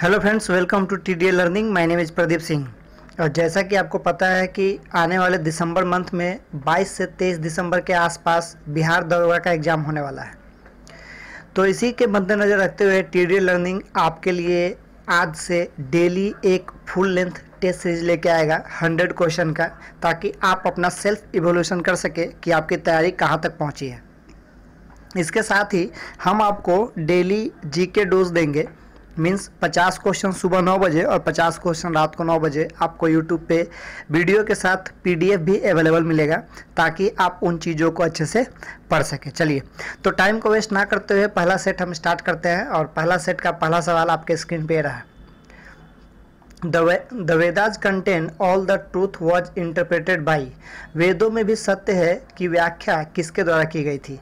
hello friends welcome to T D learning my name is Pradeep Singh और जैसा कि आपको पता है कि आने वाले दिसंबर मंथ में 22 से 23 दिसंबर के आसपास बिहार दरोगा का एग्ज़ाम होने वाला है तो इसी के मद्देनज़र रखते हुए टी डी लर्निंग आपके लिए आज से डेली एक फुल लेंथ टेस्ट सीरीज लेके आएगा 100 क्वेश्चन का ताकि आप अपना सेल्फ इवोल्यूशन कर सके कि आपकी तैयारी कहाँ तक पहुँची है इसके साथ ही हम आपको डेली जी के डोज देंगे मीन्स 50 क्वेश्चन सुबह नौ बजे और 50 क्वेश्चन रात को नौ बजे आपको यूट्यूब पे वीडियो के साथ पीडीएफ भी अवेलेबल मिलेगा ताकि आप उन चीज़ों को अच्छे से पढ़ सकें चलिए तो टाइम को वेस्ट ना करते हुए पहला सेट हम स्टार्ट करते हैं और पहला सेट का पहला सवाल आपके स्क्रीन पे रहा the Vedas contain all the truth was interpreted by वेदों में भी सत्य है कि व्याख्या किसके द्वारा की गई थी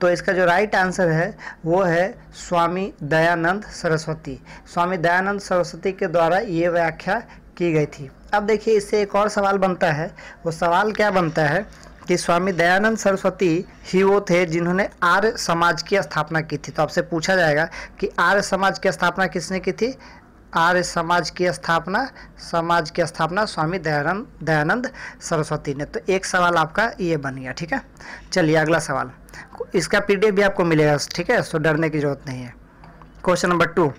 तो इसका जो राइट आंसर है वो है स्वामी दयानंद सरस्वती स्वामी दयानंद सरस्वती के द्वारा ये व्याख्या की गई थी अब देखिए इससे एक और सवाल बनता है वो सवाल क्या बनता है कि स्वामी दयानंद सरस्वती ही वो थे जिन्होंने आर्य समाज की स्थापना की थी तो आपसे पूछा जाएगा कि आर्य समाज की स्थापना किसने की थी आर्य समाज की स्थापना समाज की स्थापना स्वामी दयानंद दयानंद सरस्वती ने तो एक सवाल आपका ये बन गया ठीक है चलिए अगला सवाल इसका पीडीएफ भी आपको मिलेगा ठीक है सो डरने की जरूरत नहीं है question number two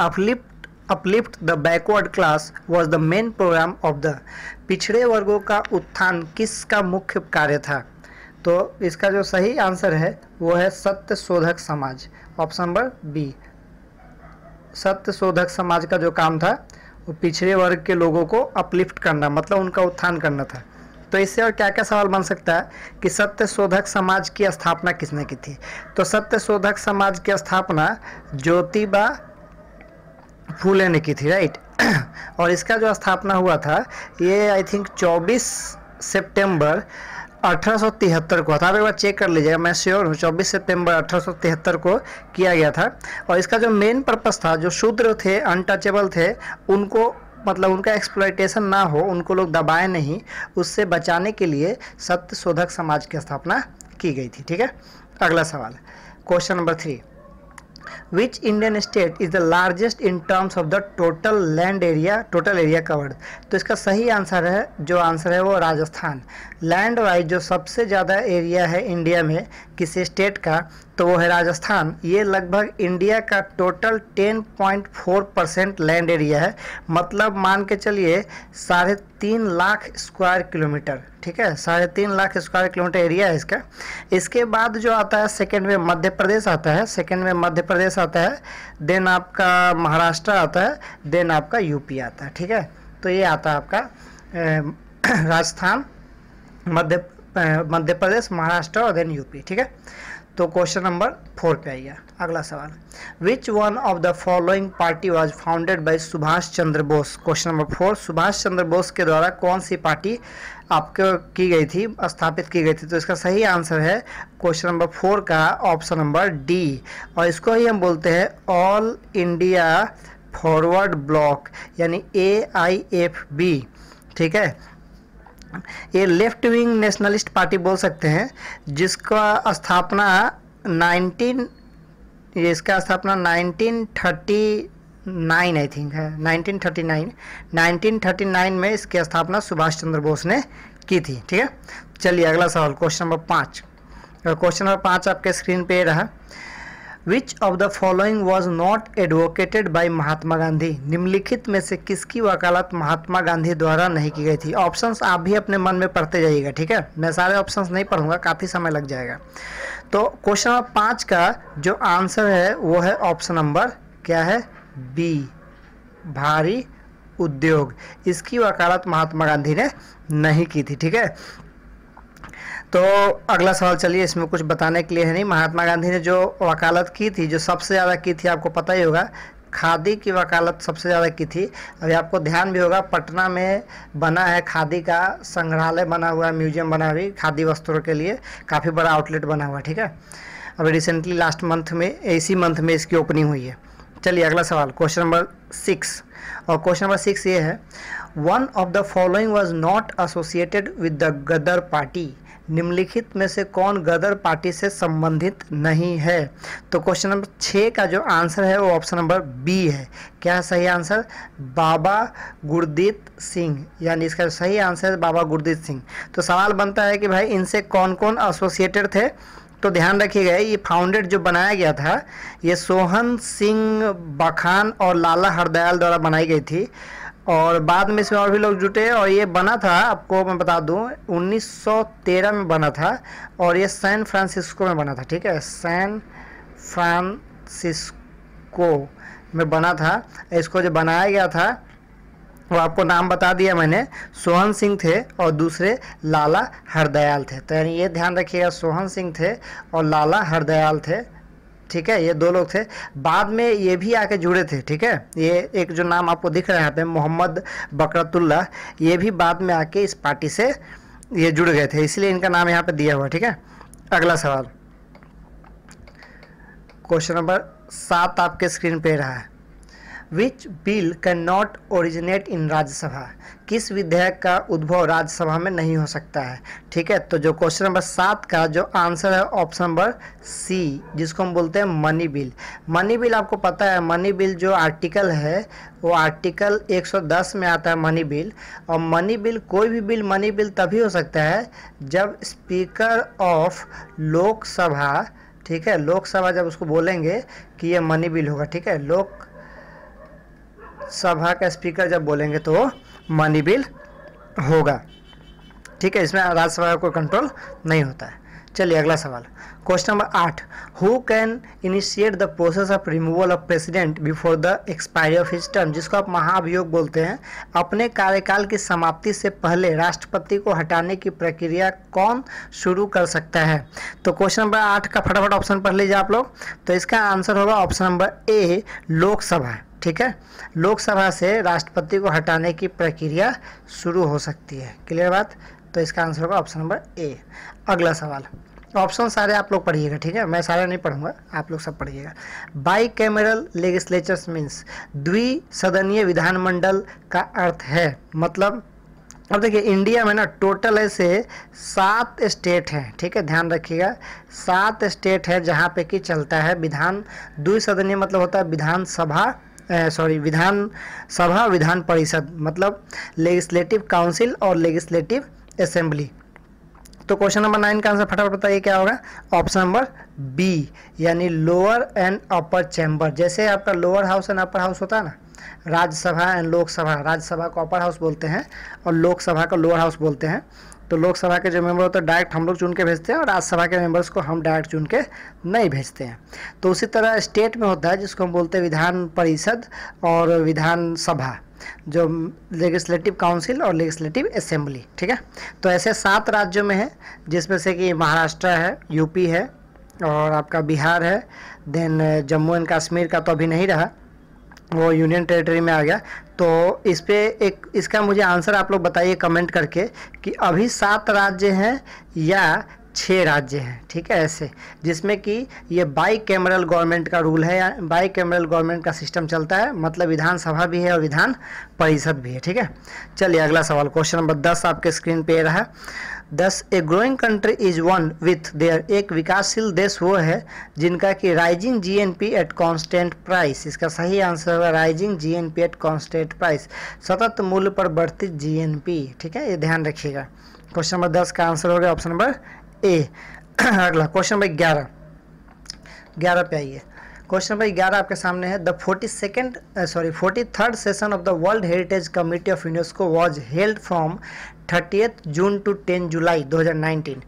uplift uplift the backward class was the main programme of the पिछड़े वर्गों का उत्थान किसका मुख्य कार्य था तो इसका जो सही आंसर है वो है सत्य शोधक समाज ऑप्शन नंबर बी सत्य शोधक समाज का जो काम था वो पिछड़े वर्ग के लोगों को अपलिफ्ट करना मतलब उनका उत्थान करना था तो इससे और क्या क्या सवाल बन सकता है कि सत्य शोधक समाज की स्थापना किसने की थी तो सत्य शोधक समाज की स्थापना ज्योतिबा फूले ने की थी राइट और इसका जो स्थापना हुआ था ये आई थिंक 24 सितंबर 1873 को था आप एक बार चेक कर लीजिएगा मैं श्योर हूँ चौबीस सितंबर 1873 को किया गया था और इसका जो मेन पर्पस था जो शूद्र थे अनटचेबल थे उनको मतलब उनका एक्सप्लाइटेशन ना हो उनको लोग दबाए नहीं उससे बचाने के लिए सत्य शोधक समाज की स्थापना की गई थी ठीक है अगला सवाल question number three which indian state is the largest in terms of the total land area total area covered तो इसका सही आंसर है जो आंसर है वो राजस्थान लैंड वाइज जो सबसे ज़्यादा एरिया है इंडिया में किसी स्टेट का तो वो है राजस्थान ये लगभग इंडिया का टोटल 10.4 परसेंट लैंड एरिया है मतलब मान के चलिए साढ़े तीन लाख स्क्वायर किलोमीटर ठीक है साढ़े तीन लाख स्क्वायर किलोमीटर एरिया है इसका इसके बाद जो आता है सेकेंड में मध्य प्रदेश आता है सेकेंड में मध्य प्रदेश आता है देन आपका महाराष्ट्र आता है देन आपका यूपी आता है ठीक है तो ये आता है आपका राजस्थान मध्य मध्य प्रदेश महाराष्ट्र और देन यूपी ठीक है तो क्वेश्चन नंबर फोर पे आइए अगला सवाल which one of the following party was founded by Subhash Chandra Bose question number four Subhash Chandra Bose के द्वारा कौन सी पार्टी आपको की गई थी स्थापित की गई थी तो इसका सही आंसर है क्वेश्चन नंबर फोर का ऑप्शन नंबर डी और इसको ही हम बोलते हैं ऑल इंडिया फॉरवर्ड ब्लॉक यानी ए आई एफ बी ठीक है ये लेफ्ट विंग नेशनलिस्ट पार्टी बोल सकते हैं जिसका स्थापना 19 ये इसका स्थापना 1939 आई थिंक है 1939 1939 में इसकी स्थापना सुभाष चंद्र बोस ने की थी ठीक है चलिए अगला सवाल क्वेश्चन नंबर पाँच क्वेश्चन नंबर पाँच आपके स्क्रीन पे रहा which of the following was not advocated by Mahatma Gandhi निम्नलिखित में से किसकी वकालत महात्मा गांधी द्वारा नहीं की गई थी ऑप्शंस आप भी अपने मन में पढ़ते जाइएगा ठीक है मैं सारे ऑप्शंस नहीं पढ़ूंगा काफ़ी समय लग जाएगा तो क्वेश्चन नंबर पाँच का जो आंसर है वो है ऑप्शन नंबर क्या है बी भारी उद्योग इसकी वकालत महात्मा गांधी ने नहीं की थी ठीक है तो अगला सवाल चलिए इसमें कुछ बताने के लिए है नहीं महात्मा गांधी ने जो वकालत की थी जो सबसे ज़्यादा की थी आपको पता ही होगा खादी की वकालत सबसे ज़्यादा की थी अभी आपको ध्यान भी होगा पटना में बना है खादी का संग्रहालय बना हुआ है म्यूजियम बना हुई खादी वस्त्रों के लिए काफ़ी बड़ा आउटलेट बना हुआ ठीक है अभी रिसेंटली लास्ट मंथ में इसी मंथ में इसकी ओपनिंग हुई है चलिए अगला सवाल क्वेश्चन नंबर सिक्स और क्वेश्चन नंबर सिक्स ये है one of the following was not associated with the Ghadar party निम्नलिखित में से कौन गदर पार्टी से संबंधित नहीं है तो क्वेश्चन नंबर छः का जो आंसर है वो ऑप्शन नंबर बी है क्या है सही आंसर बाबा गुरदीत सिंह यानी इसका सही आंसर है बाबा गुरदीत सिंह तो सवाल बनता है कि भाई इनसे कौन कौन एसोसिएटेड थे तो ध्यान रखिएगा ये फाउंडेड जो बनाया गया था ये सोहन सिंह बखान और लाला हरदयाल द्वारा बनाई गई थी और बाद में इसमें और भी लोग जुटे और ये बना था आपको मैं बता दूं 1913 में बना था और ये सैन फ्रांसिस्को में बना था ठीक है सैन फ्रांसिस्को में बना था इसको जो बनाया गया था वो आपको नाम बता दिया मैंने सोहन सिंह थे और दूसरे लाला हरदयाल थे तो यानी ये ध्यान रखिएगा सोहन सिंह थे और लाला हरदयाल थे ठीक है ये दो लोग थे बाद में ये भी आके जुड़े थे ठीक है ये एक जो नाम आपको दिख रहा है यहाँ पे मोहम्मद बकरतुल्ला ये भी बाद में आके इस पार्टी से ये जुड़ गए थे इसलिए इनका नाम यहाँ पे दिया हुआ ठीक है अगला सवाल क्वेश्चन नंबर सात आपके स्क्रीन पे रहा है which bill can not originate in Rajya Sabha किस विधेयक का उद्भव राज्यसभा में नहीं हो सकता है ठीक है तो जो क्वेश्चन नंबर सात का जो आंसर है ऑप्शन नंबर सी जिसको हम बोलते हैं मनी बिल मनी बिल आपको पता है मनी बिल जो आर्टिकल है वो आर्टिकल 110 में आता है मनी बिल और मनी बिल कोई भी बिल मनी बिल तभी हो सकता है जब स्पीकर ऑफ लोकसभा ठीक है लोकसभा जब उसको बोलेंगे कि ये मनी बिल होगा ठीक है लोक सभा का स्पीकर जब बोलेंगे तो मनी बिल होगा ठीक है इसमें राज्यसभा का कोई कंट्रोल नहीं होता है चलिए अगला सवाल क्वेश्चन नंबर आठ who can initiate the process of removal of president before the expiry of his term जिसको आप महाभियोग बोलते हैं अपने कार्यकाल की समाप्ति से पहले राष्ट्रपति को हटाने की प्रक्रिया कौन शुरू कर सकता है तो क्वेश्चन नंबर आठ का फटाफट ऑप्शन पढ़ लीजिए आप लोग तो इसका आंसर होगा ऑप्शन नंबर ए लोकसभा ठीक है लोकसभा से राष्ट्रपति को हटाने की प्रक्रिया शुरू हो सकती है क्लियर बात तो इसका आंसर होगा ऑप्शन नंबर ए अगला सवाल ऑप्शन सारे आप लोग पढ़िएगा ठीक है मैं सारा नहीं पढ़ूंगा आप लोग सब पढ़िएगा बाई कैमरल लेगिस्लेचर्स मीन्स द्वि सदनीय विधानमंडल का अर्थ है मतलब अब देखिए इंडिया में ना टोटल ऐसे सात स्टेट हैं ठीक है ध्यान रखिएगा सात स्टेट है जहाँ पे कि चलता है विधान द्विसदनीय मतलब होता है विधानसभा सॉरी विधान सभा विधान परिषद मतलब लेजिस्लेटिव काउंसिल और लेजिस्लेटिव असेंबली तो क्वेश्चन नंबर नाइन का आंसर फटाफट बताइए क्या होगा ऑप्शन नंबर बी यानी लोअर एंड अपर चैम्बर जैसे आपका lower house and upper house होता है ना राज्यसभा एंड लोकसभा राज्यसभा को अपर हाउस बोलते हैं और लोकसभा को लोअर हाउस बोलते हैं तो लोकसभा के जो मेंबर होते हैं डायरेक्ट हम लोग चुन के भेजते हैं और राज्यसभा के मेंबर्स को हम डायरेक्ट चुन के नहीं भेजते हैं तो उसी तरह स्टेट में होता है जिसको हम बोलते हैं विधान परिषद और विधानसभा जो लेजिस्लेटिव काउंसिल और लेजिस्लेटिव असेंबली ठीक है तो ऐसे सात राज्यों में है जिसमें से कि महाराष्ट्र है यूपी है और आपका बिहार है देन जम्मू एंड कश्मीर का तो अभी नहीं रहा वो यूनियन टेरिटरी में आ गया तो इस पर एक इसका मुझे आंसर आप लोग बताइए कमेंट करके कि अभी सात राज्य हैं या छः राज्य हैं ठीक है ऐसे जिसमें कि ये बाई कैमरल गवर्नमेंट का रूल है या बाई कैमरल गवर्नमेंट का सिस्टम चलता है मतलब विधानसभा भी है और विधान परिषद भी है ठीक है चलिए अगला सवाल क्वेश्चन नंबर दस आपके स्क्रीन पर रहा this a growing country is one with their एक विकासशील देश वो है जिनका कि rising GNP at constant price इसका सही आंसर होगा rising GNP at constant price सतत मूल्य पर बढ़ती जीएनपी ठीक है ये ध्यान रखिएगा क्वेश्चन नंबर दस का आंसर होगा ऑप्शन नंबर ए अगला क्वेश्चन नंबर ग्यारह ग्यारह पे आइए क्वेश्चन नंबर ग्यारह आपके सामने है the forty second sorry forty third session of the world heritage committee of UNESCO was held from thirtieth June to ten July 2019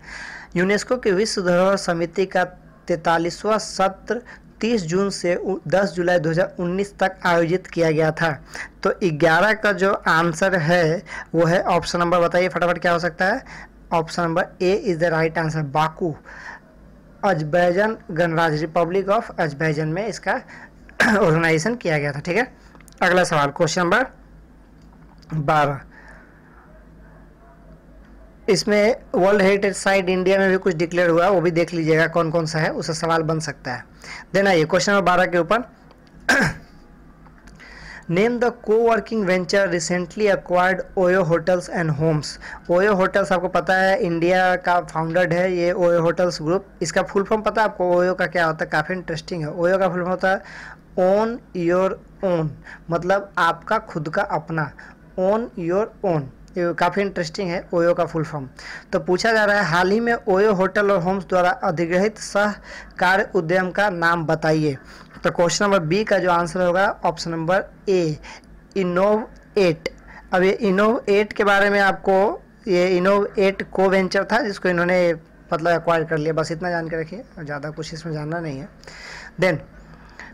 UNESCO की विश्व धरोहर समिति का तैतालीसवां सत्र 30 जून से 10 जुलाई 2019 तक आयोजित किया गया था तो 11 का जो आंसर है वो है ऑप्शन नंबर बताइए फटाफट क्या हो सकता है option number A is the right answer Baku Azerbaijan गणराज्य रिपब्लिक ऑफ अजबैजन में इसका ऑर्गेनाइजेशन किया गया था ठीक है अगला सवाल क्वेश्चन नंबर बारह इसमें वर्ल्ड हेरिटेज साइट इंडिया में भी कुछ डिक्लेयर हुआ वो भी देख लीजिएगा कौन कौन सा है उसका सवाल बन सकता है देन आइए क्वेश्चन नंबर बारह के ऊपर name the coworking venture recently acquired OYO hotels and homes OYO hotels आपको पता है इंडिया का फाउंडर्ड है ये ओयो होटल्स ग्रुप इसका फुल फॉर्म पता है आपको ओयो का क्या होता है काफ़ी इंटरेस्टिंग है ओयो का फुल फॉर्म होता है ओन योर ओन मतलब आपका खुद का अपना ओन योर ओन काफ़ी इंटरेस्टिंग है ओयो का फुल फॉर्म तो पूछा जा रहा है हाल ही में ओयो होटल और होम्स द्वारा अधिग्रहित सह कार्य उद्यम का नाम बताइए तो क्वेश्चन नंबर बी का जो आंसर होगा option number A innovate अब ये इनोव एट के बारे में आपको ये इनोव एट को वेंचर था जिसको इन्होंने मतलब एक्वायर कर लिया बस इतना जान के रखिए ज़्यादा कुछ इसमें जानना नहीं है then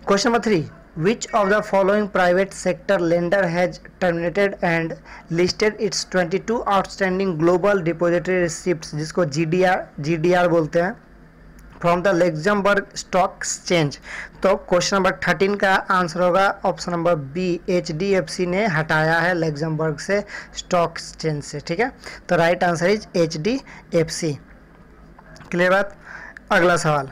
question number three Which of the following private sector lender has terminated and listed its 22 outstanding global depository receipts जिसको GDR GDR बोलते हैं from the Luxembourg stock exchange तो क्वेश्चन नंबर थर्टीन का आंसर होगा option number B HDFC ने हटाया है लेक्जमबर्ग से स्टॉक एक्सचेंज से ठीक है तो right answer is HDFC clear बात अगला सवाल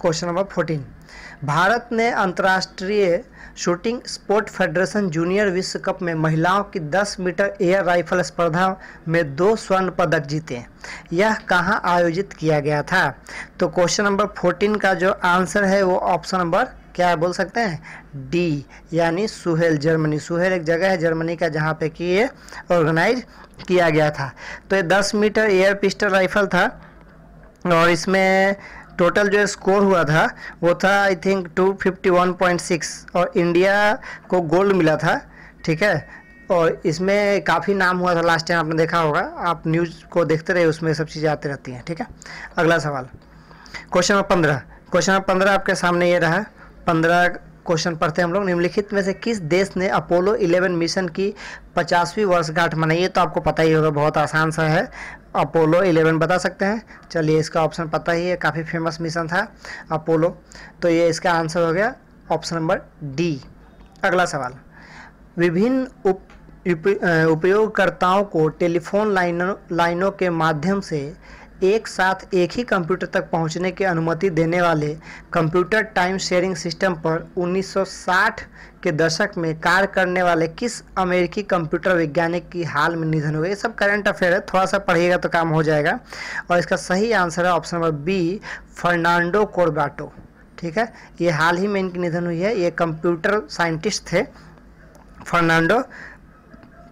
क्वेश्चन नंबर फोर्टीन भारत ने अंतर्राष्ट्रीय शूटिंग स्पोर्ट फेडरेशन जूनियर विश्व कप में महिलाओं की 10 मीटर एयर राइफल स्पर्धा में दो स्वर्ण पदक जीते यह कहाँ आयोजित किया गया था तो क्वेश्चन नंबर 14 का जो आंसर है वो ऑप्शन नंबर क्या बोल सकते हैं डी यानी सुहेल जर्मनी सुहेल एक जगह है जर्मनी का जहाँ पे कि ये ऑर्गेनाइज किया गया था तो ये दस मीटर एयर पिस्टल राइफल था और इसमें टोटल जो स्कोर हुआ था वो था आई थिंक 251.6 और इंडिया को गोल्ड मिला था ठीक है और इसमें काफ़ी नाम हुआ था लास्ट टाइम आपने देखा होगा आप न्यूज़ को देखते रहे उसमें सब चीज़ें आती रहती हैं ठीक है अगला सवाल क्वेश्चन नंबर पंद्रह क्वेश्चन नंबर पंद्रह आपके सामने ये रहा पंद्रह क्वेश्चन पढ़ते हैं हम लोग निम्नलिखित में से किस देश ने अपोलो 11 मिशन की पचासवीं वर्षगांठ मनाई है तो आपको पता ही होगा बहुत आसान सा है अपोलो 11 बता सकते हैं चलिए इसका ऑप्शन पता ही है काफ़ी फेमस मिशन था अपोलो तो ये इसका आंसर हो गया ऑप्शन नंबर डी अगला सवाल विभिन्न उप उपयोगकर्ताओं को टेलीफोन लाइनों लाइनों के माध्यम से एक साथ एक ही कंप्यूटर तक पहुंचने की अनुमति देने वाले कंप्यूटर टाइम शेयरिंग सिस्टम पर 1960 के दशक में कार्य करने वाले किस अमेरिकी कंप्यूटर वैज्ञानिक की हाल में निधन हो गया ये सब करंट अफेयर है थोड़ा सा पढ़िएगा तो काम हो जाएगा और इसका सही आंसर है option number B Fernando Corbato ठीक है ये हाल ही में इनकी निधन हुई है ये कंप्यूटर साइंटिस्ट थे फर्नांडो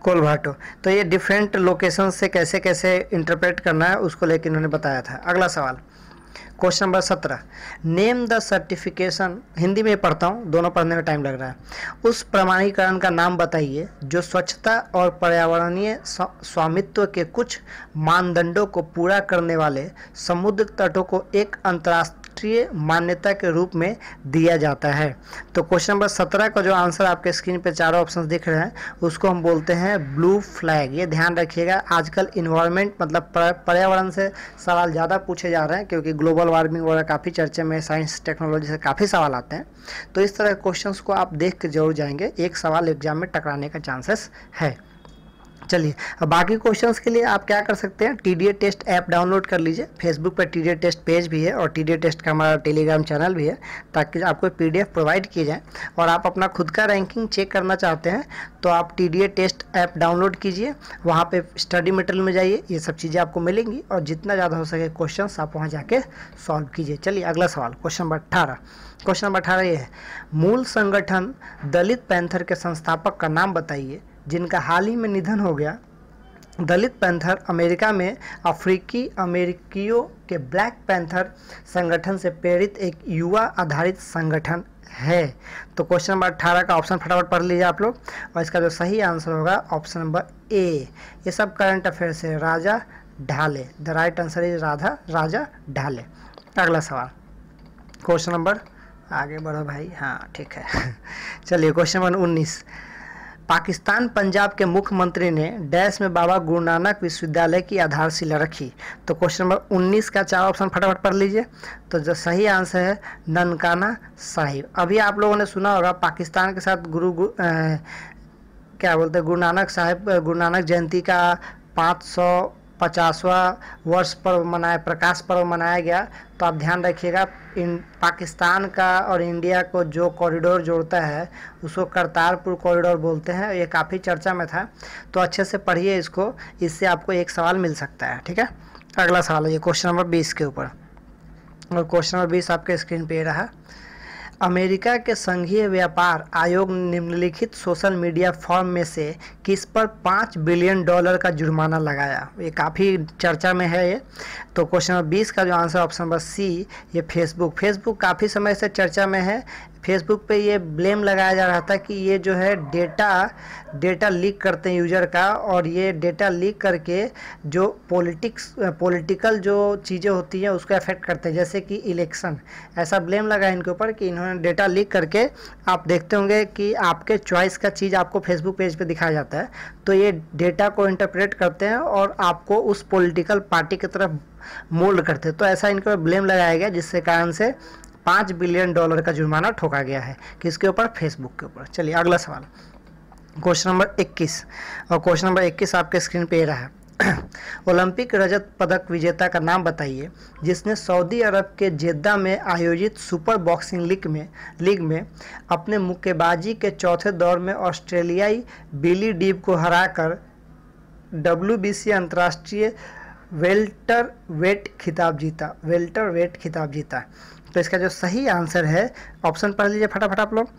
कोलभाटो तो ये डिफरेंट लोकेशन से कैसे कैसे इंटरप्रेट करना है उसको लेकर इन्होंने बताया था अगला सवाल क्वेश्चन नंबर सत्रह नेम द सर्टिफिकेशन हिंदी में पढ़ता हूँ दोनों पढ़ने में टाइम लग रहा है उस प्रमाणीकरण का नाम बताइए जो स्वच्छता और पर्यावरणीय स्वामित्व के कुछ मानदंडों को पूरा करने वाले समुद्र तटों को एक अंतर्राष्ट्रीय राष्ट्रीय मान्यता के रूप में दिया जाता है तो क्वेश्चन नंबर सत्रह का जो आंसर आपके स्क्रीन पर चारों ऑप्शन दिख रहे हैं उसको हम बोलते हैं ब्लू फ्लैग ये ध्यान रखिएगा आजकल इन्वायरमेंट मतलब पर्यावरण से सवाल ज़्यादा पूछे जा रहे हैं क्योंकि ग्लोबल वार्मिंग वगैरह काफ़ी चर्चे में साइंस टेक्नोलॉजी से काफ़ी सवाल आते हैं तो इस तरह के क्वेश्चन को आप देख के जरूर जाएंगे एक सवाल एग्जाम में टकराने का चांसेस है चलिए अब बाकी क्वेश्चंस के लिए आप क्या कर सकते हैं टी टेस्ट ऐप डाउनलोड कर लीजिए फेसबुक पर टी टेस्ट पेज भी है और टी टेस्ट का हमारा टेलीग्राम चैनल भी है ताकि आपको पी प्रोवाइड किए जाए और आप अपना खुद का रैंकिंग चेक करना चाहते हैं तो आप टी टेस्ट ऐप डाउनलोड कीजिए वहाँ पर स्टडी मटेरियल में जाइए ये सब चीज़ें आपको मिलेंगी और जितना ज़्यादा हो सके क्वेश्चन आप वहाँ जाके सॉल्व कीजिए चलिए अगला सवाल क्वेश्चन नंबर अट्ठारह क्वेश्चन नंबर अठारह ये है मूल संगठन दलित पैंथर के संस्थापक का नाम बताइए जिनका हाल ही में निधन हो गया दलित पैंथर अमेरिका में अफ्रीकी अमेरिकियों के ब्लैक पैंथर संगठन से प्रेरित एक युवा आधारित संगठन है तो क्वेश्चन नंबर अट्ठारह का ऑप्शन फटाफट पढ़ लीजिए आप लोग और इसका जो सही आंसर होगा ऑप्शन नंबर ए ये सब करंट अफेयर से Raja Dhale the right answer is Radha Raja Dhale अगला सवाल क्वेश्चन नंबर आगे बढ़ो भाई हाँ ठीक है चलिए क्वेश्चन नंबर उन्नीस पाकिस्तान पंजाब के मुख्यमंत्री ने डैश में बाबा गुरु नानक विश्वविद्यालय की आधारशिला रखी तो क्वेश्चन नंबर 19 का चार ऑप्शन फटाफट पढ़ लीजिए तो जो सही आंसर है ननकाना साहिब अभी आप लोगों ने सुना होगा पाकिस्तान के साथ गुरु, गुरु आ, क्या बोलते हैं गुरु नानक साहिब गुरु नानक जयंती का पाँच सौ पचासवा वर्ष पर्व मनाया प्रकाश पर्व मनाया गया तो आप ध्यान रखिएगा इन पाकिस्तान का और इंडिया को जो कॉरिडोर जोड़ता है उसको करतारपुर कॉरिडोर बोलते हैं ये काफ़ी चर्चा में था तो अच्छे से पढ़िए इसको इससे आपको एक सवाल मिल सकता है ठीक है अगला सवाल है ये क्वेश्चन नंबर बीस के ऊपर और क्वेश्चन नंबर बीस आपके स्क्रीन पर रहा अमेरिका के संघीय व्यापार आयोग निम्नलिखित सोशल मीडिया फॉर्म में से कि इस पर पाँच बिलियन डॉलर का जुर्माना लगाया ये काफ़ी चर्चा में है ये तो क्वेश्चन नंबर बीस का जो आंसर ऑप्शन नंबर सी ये फेसबुक फेसबुक काफ़ी समय से चर्चा में है फेसबुक पे ये ब्लेम लगाया जा रहा था कि ये जो है डेटा डेटा लीक करते हैं यूज़र का और ये डेटा लीक करके जो पॉलिटिक्स पॉलिटिकल जो चीज़ें होती हैं उसको अफेक्ट करते हैं जैसे कि इलेक्शन ऐसा ब्लेम लगा इनके ऊपर कि इन्होंने डेटा लीक करके आप देखते होंगे कि आपके चॉइस का चीज़ आपको फेसबुक पेज पर पे दिखाया जाता है जाता है तो ये डेटा को इंटरप्रेट करते हैं और आपको उस पॉलिटिकल पार्टी की तरफ मोल्ड करते हैं तो ऐसा इनके ऊपर ब्लेम लगाया गया जिसके कारण से पाँच बिलियन डॉलर का जुर्माना ठोका गया है किसके ऊपर फेसबुक के ऊपर चलिए अगला सवाल क्वेश्चन नंबर 21 और क्वेश्चन नंबर 21 आपके स्क्रीन पे रहा है ओलंपिक रजत पदक विजेता का नाम बताइए जिसने सऊदी अरब के जेद्दा में आयोजित सुपर बॉक्सिंग लीग में लीग में अपने मुक्केबाजी के चौथे दौर में ऑस्ट्रेलियाई बिली डीब को हराकर डब्ल्यूबीसी अंतर्राष्ट्रीय वेल्टर वेट खिताब जीता वेल्टर वेट खिताब जीता तो इसका जो सही आंसर है ऑप्शन पढ़ लीजिए फटाफट आप लोग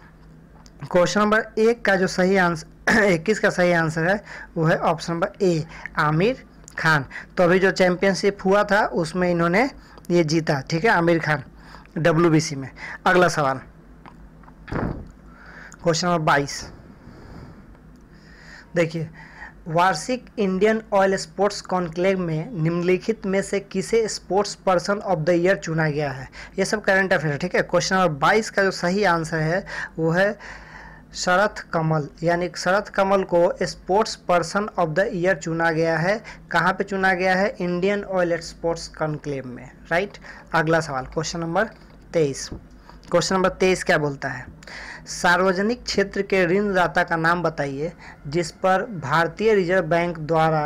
क्वेश्चन नंबर एक का जो सही आंसर इक्कीस का सही आंसर है वो है option number A Aamir Khan तो अभी जो चैंपियनशिप हुआ था उसमें इन्होंने ये जीता ठीक है आमिर खान डब्ल्यू में अगला सवाल क्वेश्चन नंबर बाईस देखिए वार्षिक इंडियन ऑयल स्पोर्ट्स कॉन्क्लेव में निम्नलिखित में से किसे sports person of the year चुना गया है ये सब करंट अफेयर ठीक है क्वेश्चन नंबर बाईस का जो सही आंसर है वो है शरथ कमल यानी शरथ कमल को sports person of the year चुना गया है कहाँ पे चुना गया है इंडियन ऑयल स्पोर्ट्स कॉन्क्लेव में राइट अगला सवाल क्वेश्चन नंबर तेईस क्वेश्चन नंबर तेईस क्या बोलता है सार्वजनिक क्षेत्र के ऋणदाता का नाम बताइए जिस पर भारतीय रिजर्व बैंक द्वारा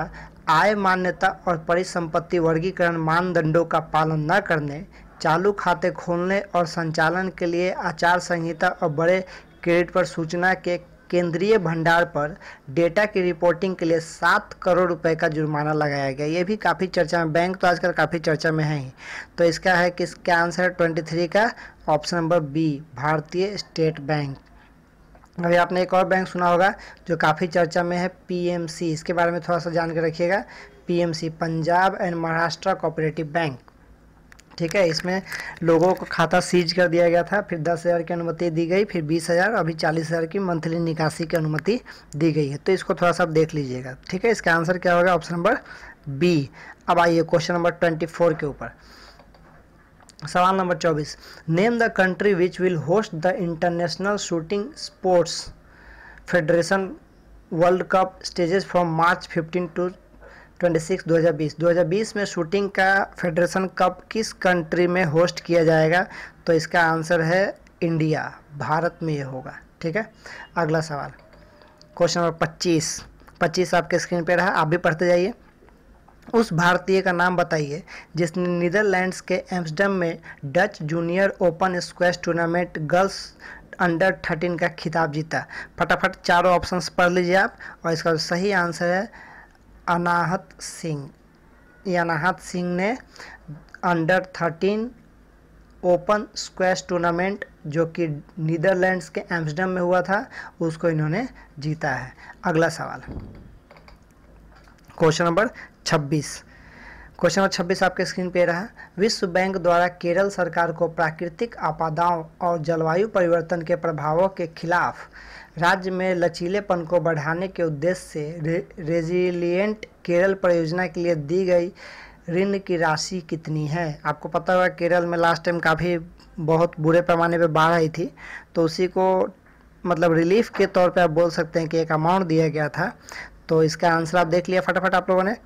आय मान्यता और परिसंपत्ति वर्गीकरण मानदंडों का पालन न करने चालू खाते खोलने और संचालन के लिए आचार संहिता और बड़े क्रेडिट पर सूचना के केंद्रीय भंडार पर डेटा की रिपोर्टिंग के लिए सात करोड़ रुपए का जुर्माना लगाया गया ये भी काफ़ी चर्चा में बैंक तो आजकल काफ़ी चर्चा में है ही तो इसका है कि इसका आंसर है ट्वेंटी थ्री का ऑप्शन नंबर बी भारतीय स्टेट बैंक अभी आपने एक और बैंक सुना होगा जो काफ़ी चर्चा में है पीएमसी इसके बारे में थोड़ा सा जान के रखिएगा PMC Punjab and Maharashtra cooperative bank ठीक है इसमें लोगों को खाता सीज कर दिया गया था फिर दस हज़ार की अनुमति दी गई फिर बीस हज़ार अभी चालीस हज़ार की मंथली निकासी की अनुमति दी गई है तो इसको थोड़ा सा देख लीजिएगा ठीक है इसका आंसर क्या होगा ऑप्शन नंबर बी अब आइए क्वेश्चन नंबर ट्वेंटी फोर के ऊपर सवाल नंबर चौबीस name the country which will host the international shooting sports federation world cup stages from March fifteen to 26 2020 2020 में शूटिंग का फेडरेशन कप किस कंट्री में होस्ट किया जाएगा तो इसका आंसर है इंडिया भारत में ये होगा ठीक है अगला सवाल क्वेश्चन नंबर 25 25 आपके स्क्रीन पे रहा आप भी पढ़ते जाइए उस भारतीय का नाम बताइए जिसने नीदरलैंड्स के एम्स्टर्डम में Dutch junior open squash tournament girls under thirteen का खिताब जीता फटाफट चारों ऑप्शंस पढ़ लीजिए आप और इसका सही आंसर है अनाहत सिंह अनाहत सिंह ने under thirteen open squash tournament जो कि नीदरलैंड्स के एम्स्टर्डम में हुआ था उसको इन्होंने जीता है अगला सवाल क्वेश्चन नंबर छब्बीस क्वेश्चन नंबर छब्बीस आपके स्क्रीन पे रहा विश्व बैंक द्वारा केरल सरकार को प्राकृतिक आपदाओं और जलवायु परिवर्तन के प्रभावों के खिलाफ राज्य में लचीलेपन को बढ़ाने के उद्देश्य से रे, रेजिलिएंट केरल परियोजना के लिए दी गई ऋण की राशि कितनी है आपको पता होगा केरल में लास्ट टाइम काफ़ी बहुत बुरे पैमाने पर बाढ़ आई थी तो उसी को मतलब रिलीफ के तौर पर आप बोल सकते हैं कि एक अमाउंट दिया गया था तो इसका आंसर आप देख लिया फटाफट आप लोगों ने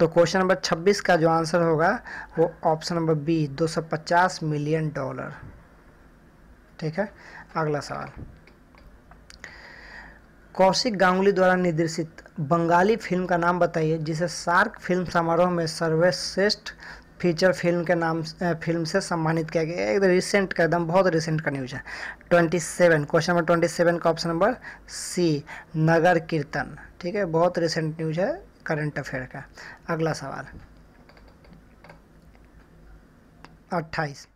तो क्वेश्चन नंबर 26 का जो आंसर होगा वो option number B 250 million dollar ठीक है अगला सवाल कौशिक गांगुली द्वारा निर्देशित बंगाली फिल्म का नाम बताइए जिसे सार्क फिल्म समारोह में सर्वश्रेष्ठ फीचर फिल्म के नाम फिल्म से सम्मानित किया गया एकदम रिसेंट तो का एकदम बहुत रिसेंट का न्यूज है twenty seven question number twenty seven का option number C Nagar Kirtan ठीक है बहुत रिसेंट न्यूज है करंट अफेयर का अगला सवाल अट्ठाईस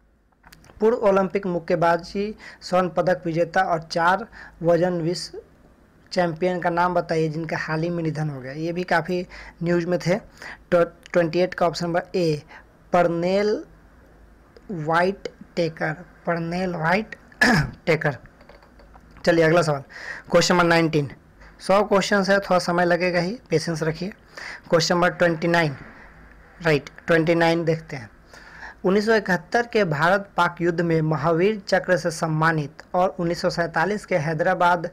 पूर्व ओलंपिक मुक्केबाजी स्वर्ण पदक विजेता और चार वजन विश्व चैंपियन का नाम बताइए जिनका हाल ही में निधन हो गया ये भी काफ़ी न्यूज में थे तो ट्वेंटी एट का option number A Pernell Whitaker Pernell Whitaker चलिए अगला सवाल क्वेश्चन नंबर नाइनटीन सौ क्वेश्चन है थोड़ा समय लगेगा ही पेशेंस रखिए question number twenty nine right twenty nine देखते हैं उन्नीस के भारत पाक युद्ध में महावीर चक्र से सम्मानित और उन्नीस के हैदराबाद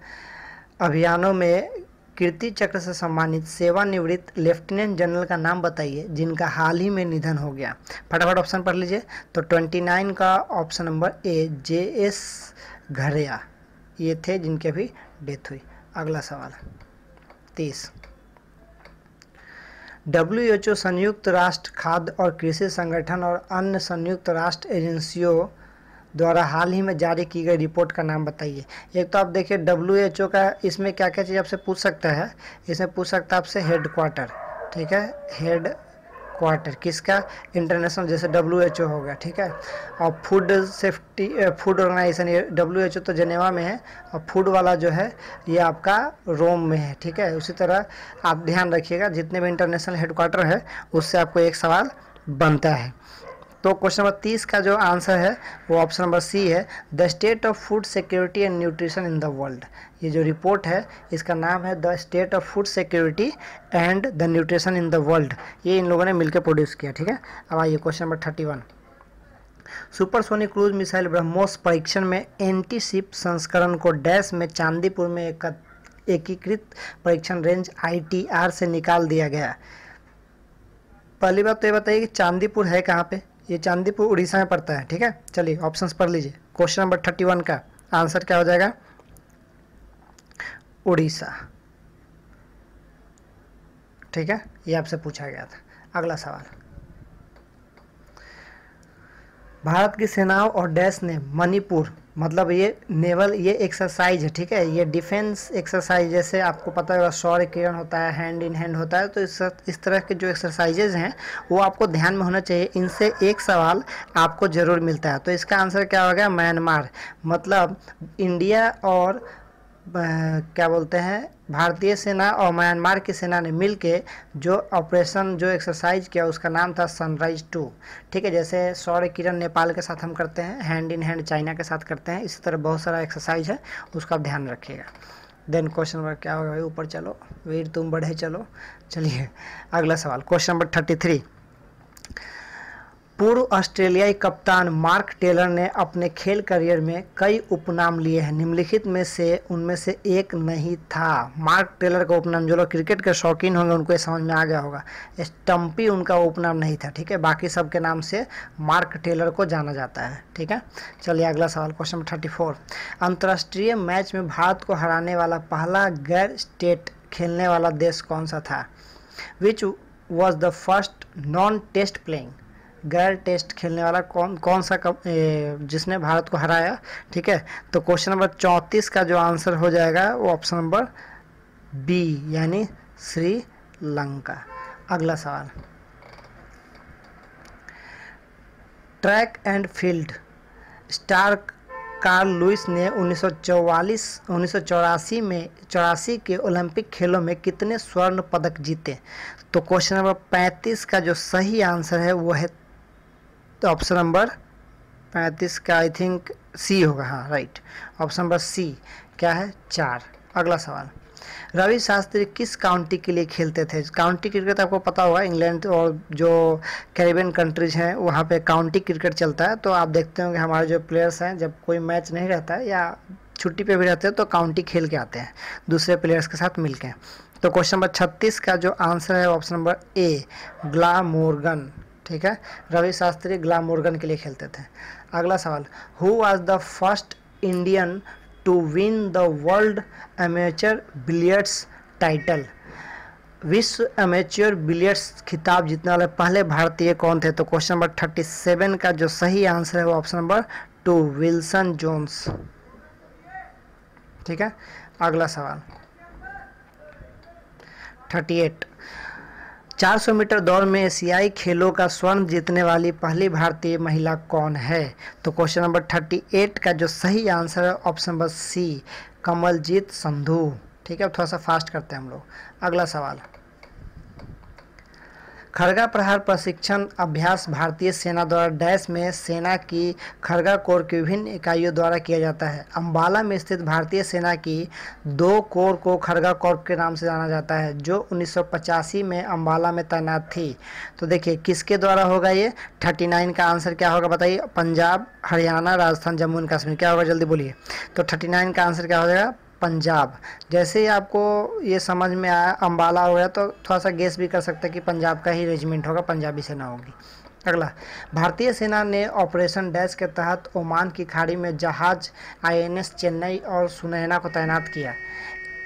अभियानों में कीर्ति चक्र से सम्मानित सेवानिवृत्त लेफ्टिनेंट जनरल का नाम बताइए जिनका हाल ही में निधन हो गया फटाफट ऑप्शन पढ़ लीजिए तो 29 का option number A J S Ghariya ये थे जिनके भी डेथ हुई अगला सवाल तीस डब्ल्यूएचओ संयुक्त राष्ट्र खाद्य और कृषि संगठन और अन्य संयुक्त राष्ट्र एजेंसियों द्वारा हाल ही में जारी की गई रिपोर्ट का नाम बताइए एक तो आप देखिए डब्ल्यू एच ओ का इसमें क्या क्या चीज़ आपसे पूछ सकता है इसमें पूछ सकता है आपसे हेडक्वार्टर ठीक है हेड क्वार्टर किसका इंटरनेशनल जैसे डब्ल्यू एच ओ हो गया ठीक है और food safety food organization W H O तो जनेवा में है और फूड वाला जो है ये आपका रोम में है ठीक है उसी तरह आप ध्यान रखिएगा जितने भी इंटरनेशनल हेडक्वार्टर है उससे आपको एक सवाल बनता है तो क्वेश्चन नंबर तीस का जो आंसर है वो ऑप्शन नंबर सी है the state of food security and nutrition in the world ये जो रिपोर्ट है इसका नाम है the state of food security and the nutrition in the world ये इन लोगों ने मिलकर प्रोड्यूस किया ठीक है अब आइए question number thirty one supersonic cruise missile BrahMos परीक्षण में एंटी शिप संस्करण को डैश में चांदीपुर में एकीकृत परीक्षण रेंज आईटीआर से निकाल दिया गया पहली बात तो ये बताइए कि चांदीपुर है कहाँ पे ये चांदीपुर उड़ीसा में पड़ता है ठीक है चलिए ऑप्शंस पढ़ लीजिए क्वेश्चन नंबर थर्टी वन का आंसर क्या हो जाएगा उड़ीसा ठीक है ये आपसे पूछा गया था अगला सवाल भारत की सेनाओं और डैश ने मणिपुर मतलब ये नेवल ये एक्सरसाइज है ठीक है ये डिफेंस एक्सरसाइज जैसे आपको पता होगा सौर्य किरण होता है हैंड इन हैंड होता है तो इस इस तरह के जो एक्सरसाइजेज हैं वो आपको ध्यान में होना चाहिए इनसे एक सवाल आपको ज़रूर मिलता है तो इसका आंसर क्या होगा म्यांमार मतलब इंडिया और क्या बोलते हैं भारतीय सेना और म्यांमार की सेना ने मिल जो ऑपरेशन जो एक्सरसाइज किया उसका नाम था सनराइज टू ठीक है जैसे सौर्य किरण नेपाल के साथ हम करते हैं हैंड इन हैंड चाइना के साथ करते हैं इसी तरह बहुत सारा एक्सरसाइज है उसका ध्यान रखिएगा देन क्वेश्चन नंबर क्या होगा भाई ऊपर चलो वीर तुम बढ़े चलो चलिए अगला सवाल क्वेश्चन नंबर थर्टी थ्री पूर्व ऑस्ट्रेलियाई कप्तान मार्क टेलर ने अपने खेल करियर में कई उपनाम लिए हैं निम्नलिखित में से उनमें से एक नहीं था मार्क टेलर का उपनाम जो लोग क्रिकेट के शौकीन होंगे उनको ये समझ में आ गया होगा स्टम्पी उनका उपनाम नहीं था ठीक है बाकी सब के नाम से मार्क टेलर को जाना जाता है ठीक है चलिए अगला सवाल क्वेश्चन थर्टी फोर अंतर्राष्ट्रीय मैच में भारत को हराने वाला पहला गैर स्टेट खेलने वाला देश कौन सा था which was the first non test playing गैर टेस्ट खेलने वाला कौन कौन सा कम, ए, जिसने भारत को हराया ठीक है तो क्वेश्चन नंबर चौंतीस का जो आंसर हो जाएगा वो ऑप्शन नंबर बी यानी श्रीलंका अगला सवाल track and field star Carl Lewis ने 1944 1984 में चौरासी के ओलंपिक खेलों में कितने स्वर्ण पदक जीते तो क्वेश्चन नंबर 35 का जो सही आंसर है वो है तो ऑप्शन नंबर पैंतीस का आई थिंक सी होगा हाँ राइट ऑप्शन नंबर सी क्या है चार अगला सवाल रवि शास्त्री किस काउंटी के लिए खेलते थे काउंटी क्रिकेट आपको पता होगा इंग्लैंड और जो कैरेबियन कंट्रीज हैं वहाँ पे काउंटी क्रिकेट चलता है तो आप देखते होंगे हमारे जो प्लेयर्स हैं जब कोई मैच नहीं रहता है या छुट्टी पे भी रहते हैं तो काउंटी खेल के आते हैं दूसरे प्लेयर्स के साथ मिलकर तो क्वेश्चन नंबर छत्तीस का जो आंसर है ऑप्शन नंबर ए ग्ला मोर्गन ठीक है रवि शास्त्री ग्लामोर्गन के लिए खेलते थे अगला सवाल who was the first Indian to win the world amateur billiards title विश्व एमेच्योर बिलियर्ड्स खिताब जीतने वाले पहले भारतीय कौन थे तो क्वेश्चन नंबर थर्टी सेवन का जो सही आंसर है वो option number two Wilson Jones ठीक है अगला सवाल थर्टी एट 400 मीटर दौड़ में एशियाई खेलों का स्वर्ण जीतने वाली पहली भारतीय महिला कौन है तो क्वेश्चन नंबर 38 का जो सही आंसर है option number C Kamaljeet Sandhu ठीक है अब थोड़ा सा फास्ट करते हैं हम लोग अगला सवाल खरगा प्रहार प्रशिक्षण अभ्यास भारतीय सेना द्वारा डैश में सेना की खरगा कोर की विभिन्न इकाइयों द्वारा किया जाता है अंबाला में स्थित भारतीय सेना की दो कोर को खरगा कोर के नाम से जाना जाता है जो उन्नीस में अम्बाला में तैनात थी तो देखिए किसके द्वारा होगा ये 39 का आंसर क्या होगा बताइए पंजाब हरियाणा राजस्थान जम्मू एंड कश्मीर क्या होगा जल्दी बोलिए तो थर्टी का आंसर क्या हो जाएगा पंजाब जैसे ही आपको ये समझ में आया अम्बाला हो गया तो थोड़ा सा गेस भी कर सकते हैं कि पंजाब का ही रेजिमेंट होगा पंजाबी सेना होगी अगला भारतीय सेना ने ऑपरेशन डैश के तहत ओमान की खाड़ी में जहाज आईएनएस चेन्नई और सुनैना को तैनात किया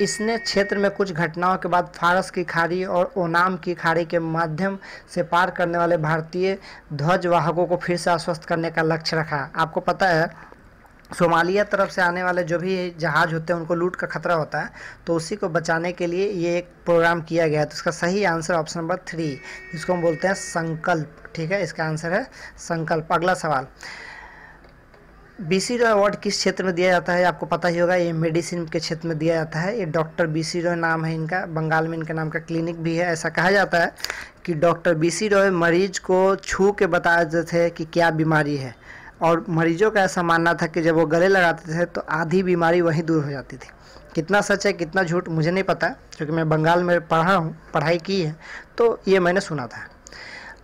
इसने क्षेत्र में कुछ घटनाओं के बाद फारस की खाड़ी और ओनाम की खाड़ी के माध्यम से पार करने वाले भारतीय ध्वजवाहकों को फिर से आश्वस्त करने का लक्ष्य रखा आपको पता है सोमालिया तरफ से आने वाले जो भी जहाज़ होते हैं उनको लूट का खतरा होता है तो उसी को बचाने के लिए ये एक प्रोग्राम किया गया है तो इसका सही आंसर ऑप्शन नंबर थ्री जिसको हम बोलते हैं संकल्प ठीक है इसका आंसर है संकल्प अगला सवाल बी सी रॉय अवार्ड किस क्षेत्र में दिया जाता है आपको पता ही होगा ये मेडिसिन के क्षेत्र में दिया जाता है ये डॉक्टर बी सी रॉय नाम है इनका बंगाल में इनका नाम का क्लिनिक भी है ऐसा कहा जाता है कि डॉक्टर बी सी रॉय मरीज को छू के बताते थे कि क्या बीमारी है और मरीजों का ऐसा मानना था कि जब वो गले लगाते थे तो आधी बीमारी वहीं दूर हो जाती थी कितना सच है कितना झूठ मुझे नहीं पता क्योंकि मैं बंगाल में पढ़ा हूँ पढ़ाई की है तो ये मैंने सुना था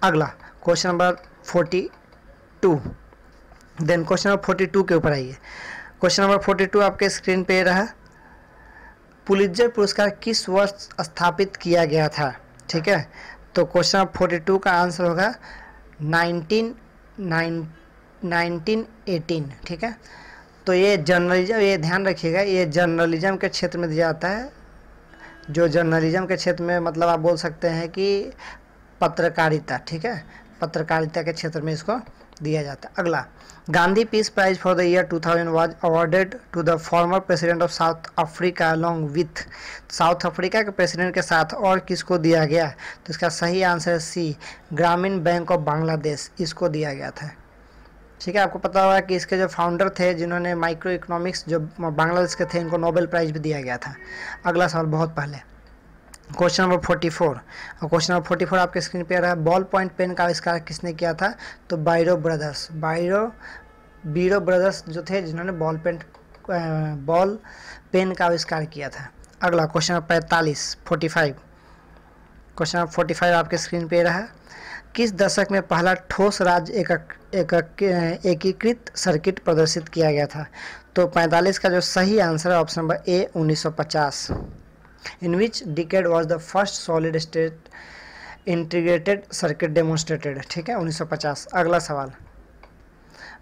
अगला question number forty two then question number forty two के ऊपर आइए क्वेश्चन नंबर फोर्टी टू आपके स्क्रीन पे रहा पुलिजर पुरस्कार किस वर्ष स्थापित किया गया था ठीक है तो क्वेश्चन नंबर फोर्टी टू का आंसर होगा नाइनटीन नाइन 1918 ठीक है तो ये जर्नलिज्म ये ध्यान रखिएगा ये जर्नलिज्म के क्षेत्र में दिया जाता है जो जर्नलिज्म के क्षेत्र में मतलब आप बोल सकते हैं कि पत्रकारिता ठीक है पत्रकारिता के क्षेत्र में इसको दिया जाता है अगला Gandhi peace prize for the year 2000 thousand was awarded to the former president of South Africa along with South Africa के प्रेसिडेंट के साथ और किसको दिया गया तो इसका सही आंसर है सी ग्रामीण बैंक ऑफ बांग्लादेश इसको दिया गया था ठीक है आपको पता होगा कि इसके जो फाउंडर थे जिन्होंने माइक्रो इकोनॉमिक्स जो बांग्लादेश के थे इनको नोबेल प्राइज़ भी दिया गया था अगला सवाल बहुत पहले क्वेश्चन नंबर फोर्टी फोर और क्वेश्चन नंबर फोर्टी फोर आपके स्क्रीन पे आ रहा है बॉल पॉइंट पेन का आविष्कार किसने किया था तो बायरो ब्रदर्स बायरो बीरो ब्रदर्स जो थे जिन्होंने बॉल पेन बॉल पेन का आविष्कार किया था अगला क्वेश्चन नंबर पैंतालीस forty five question number forty five आपके स्क्रीन पे रहा है किस दशक में पहला ठोस राज्य एकीकृत एक, एक सर्किट प्रदर्शित किया गया था तो 45 का जो सही आंसर है option number A 1950 in which decade was the first solid state integrated circuit demonstrated ठीक है 1950 अगला सवाल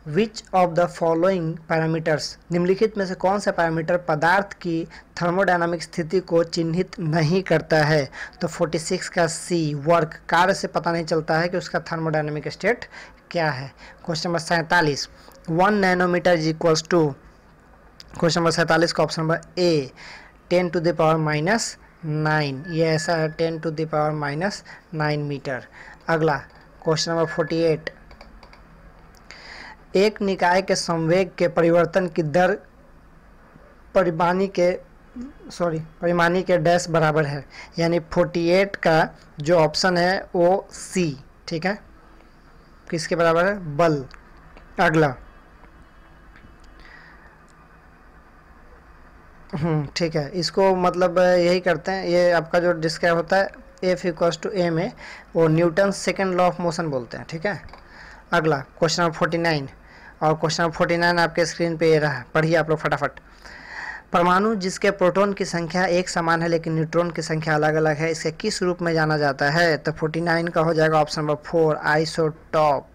which of the following parameters निम्नलिखित में से कौन सा पैरामीटर पदार्थ की थर्मोडायनामिक स्थिति को चिन्हित नहीं करता है तो 46 का सी वर्क कार्य से पता नहीं चलता है कि उसका थर्मोडायनामिक स्टेट क्या है क्वेश्चन नंबर सैंतालीस one nanometer is equals to question number सैंतालीस का option number A ten to the power minus nine ये ऐसा है ten to the power minus nine meter अगला क्वेश्चन नंबर फोर्टी एट एक निकाय के संवेग के परिवर्तन की दर परिमाणी के सॉरी परिमाणी के डैश बराबर है यानी फोर्टी एट का जो ऑप्शन है वो सी ठीक है किसके बराबर है बल अगला हम्म, ठीक है इसको मतलब यही करते हैं ये आपका जो डिस्क्राइब होता है एफ इक्वस टू ए में वो Newton second law of motion बोलते हैं ठीक है अगला क्वेश्चन नंबर फोर्टी नाइन और क्वेश्चन नंबर फोर्टी नाइन आपके स्क्रीन पे ये रहा पढ़िए आप लोग फटाफट परमाणु जिसके प्रोटॉन की संख्या एक समान है लेकिन न्यूट्रॉन की संख्या अलग अलग है इसे किस रूप में जाना जाता है तो फोर्टी नाइन का हो जाएगा ऑप्शन नंबर फोर आइसोटॉप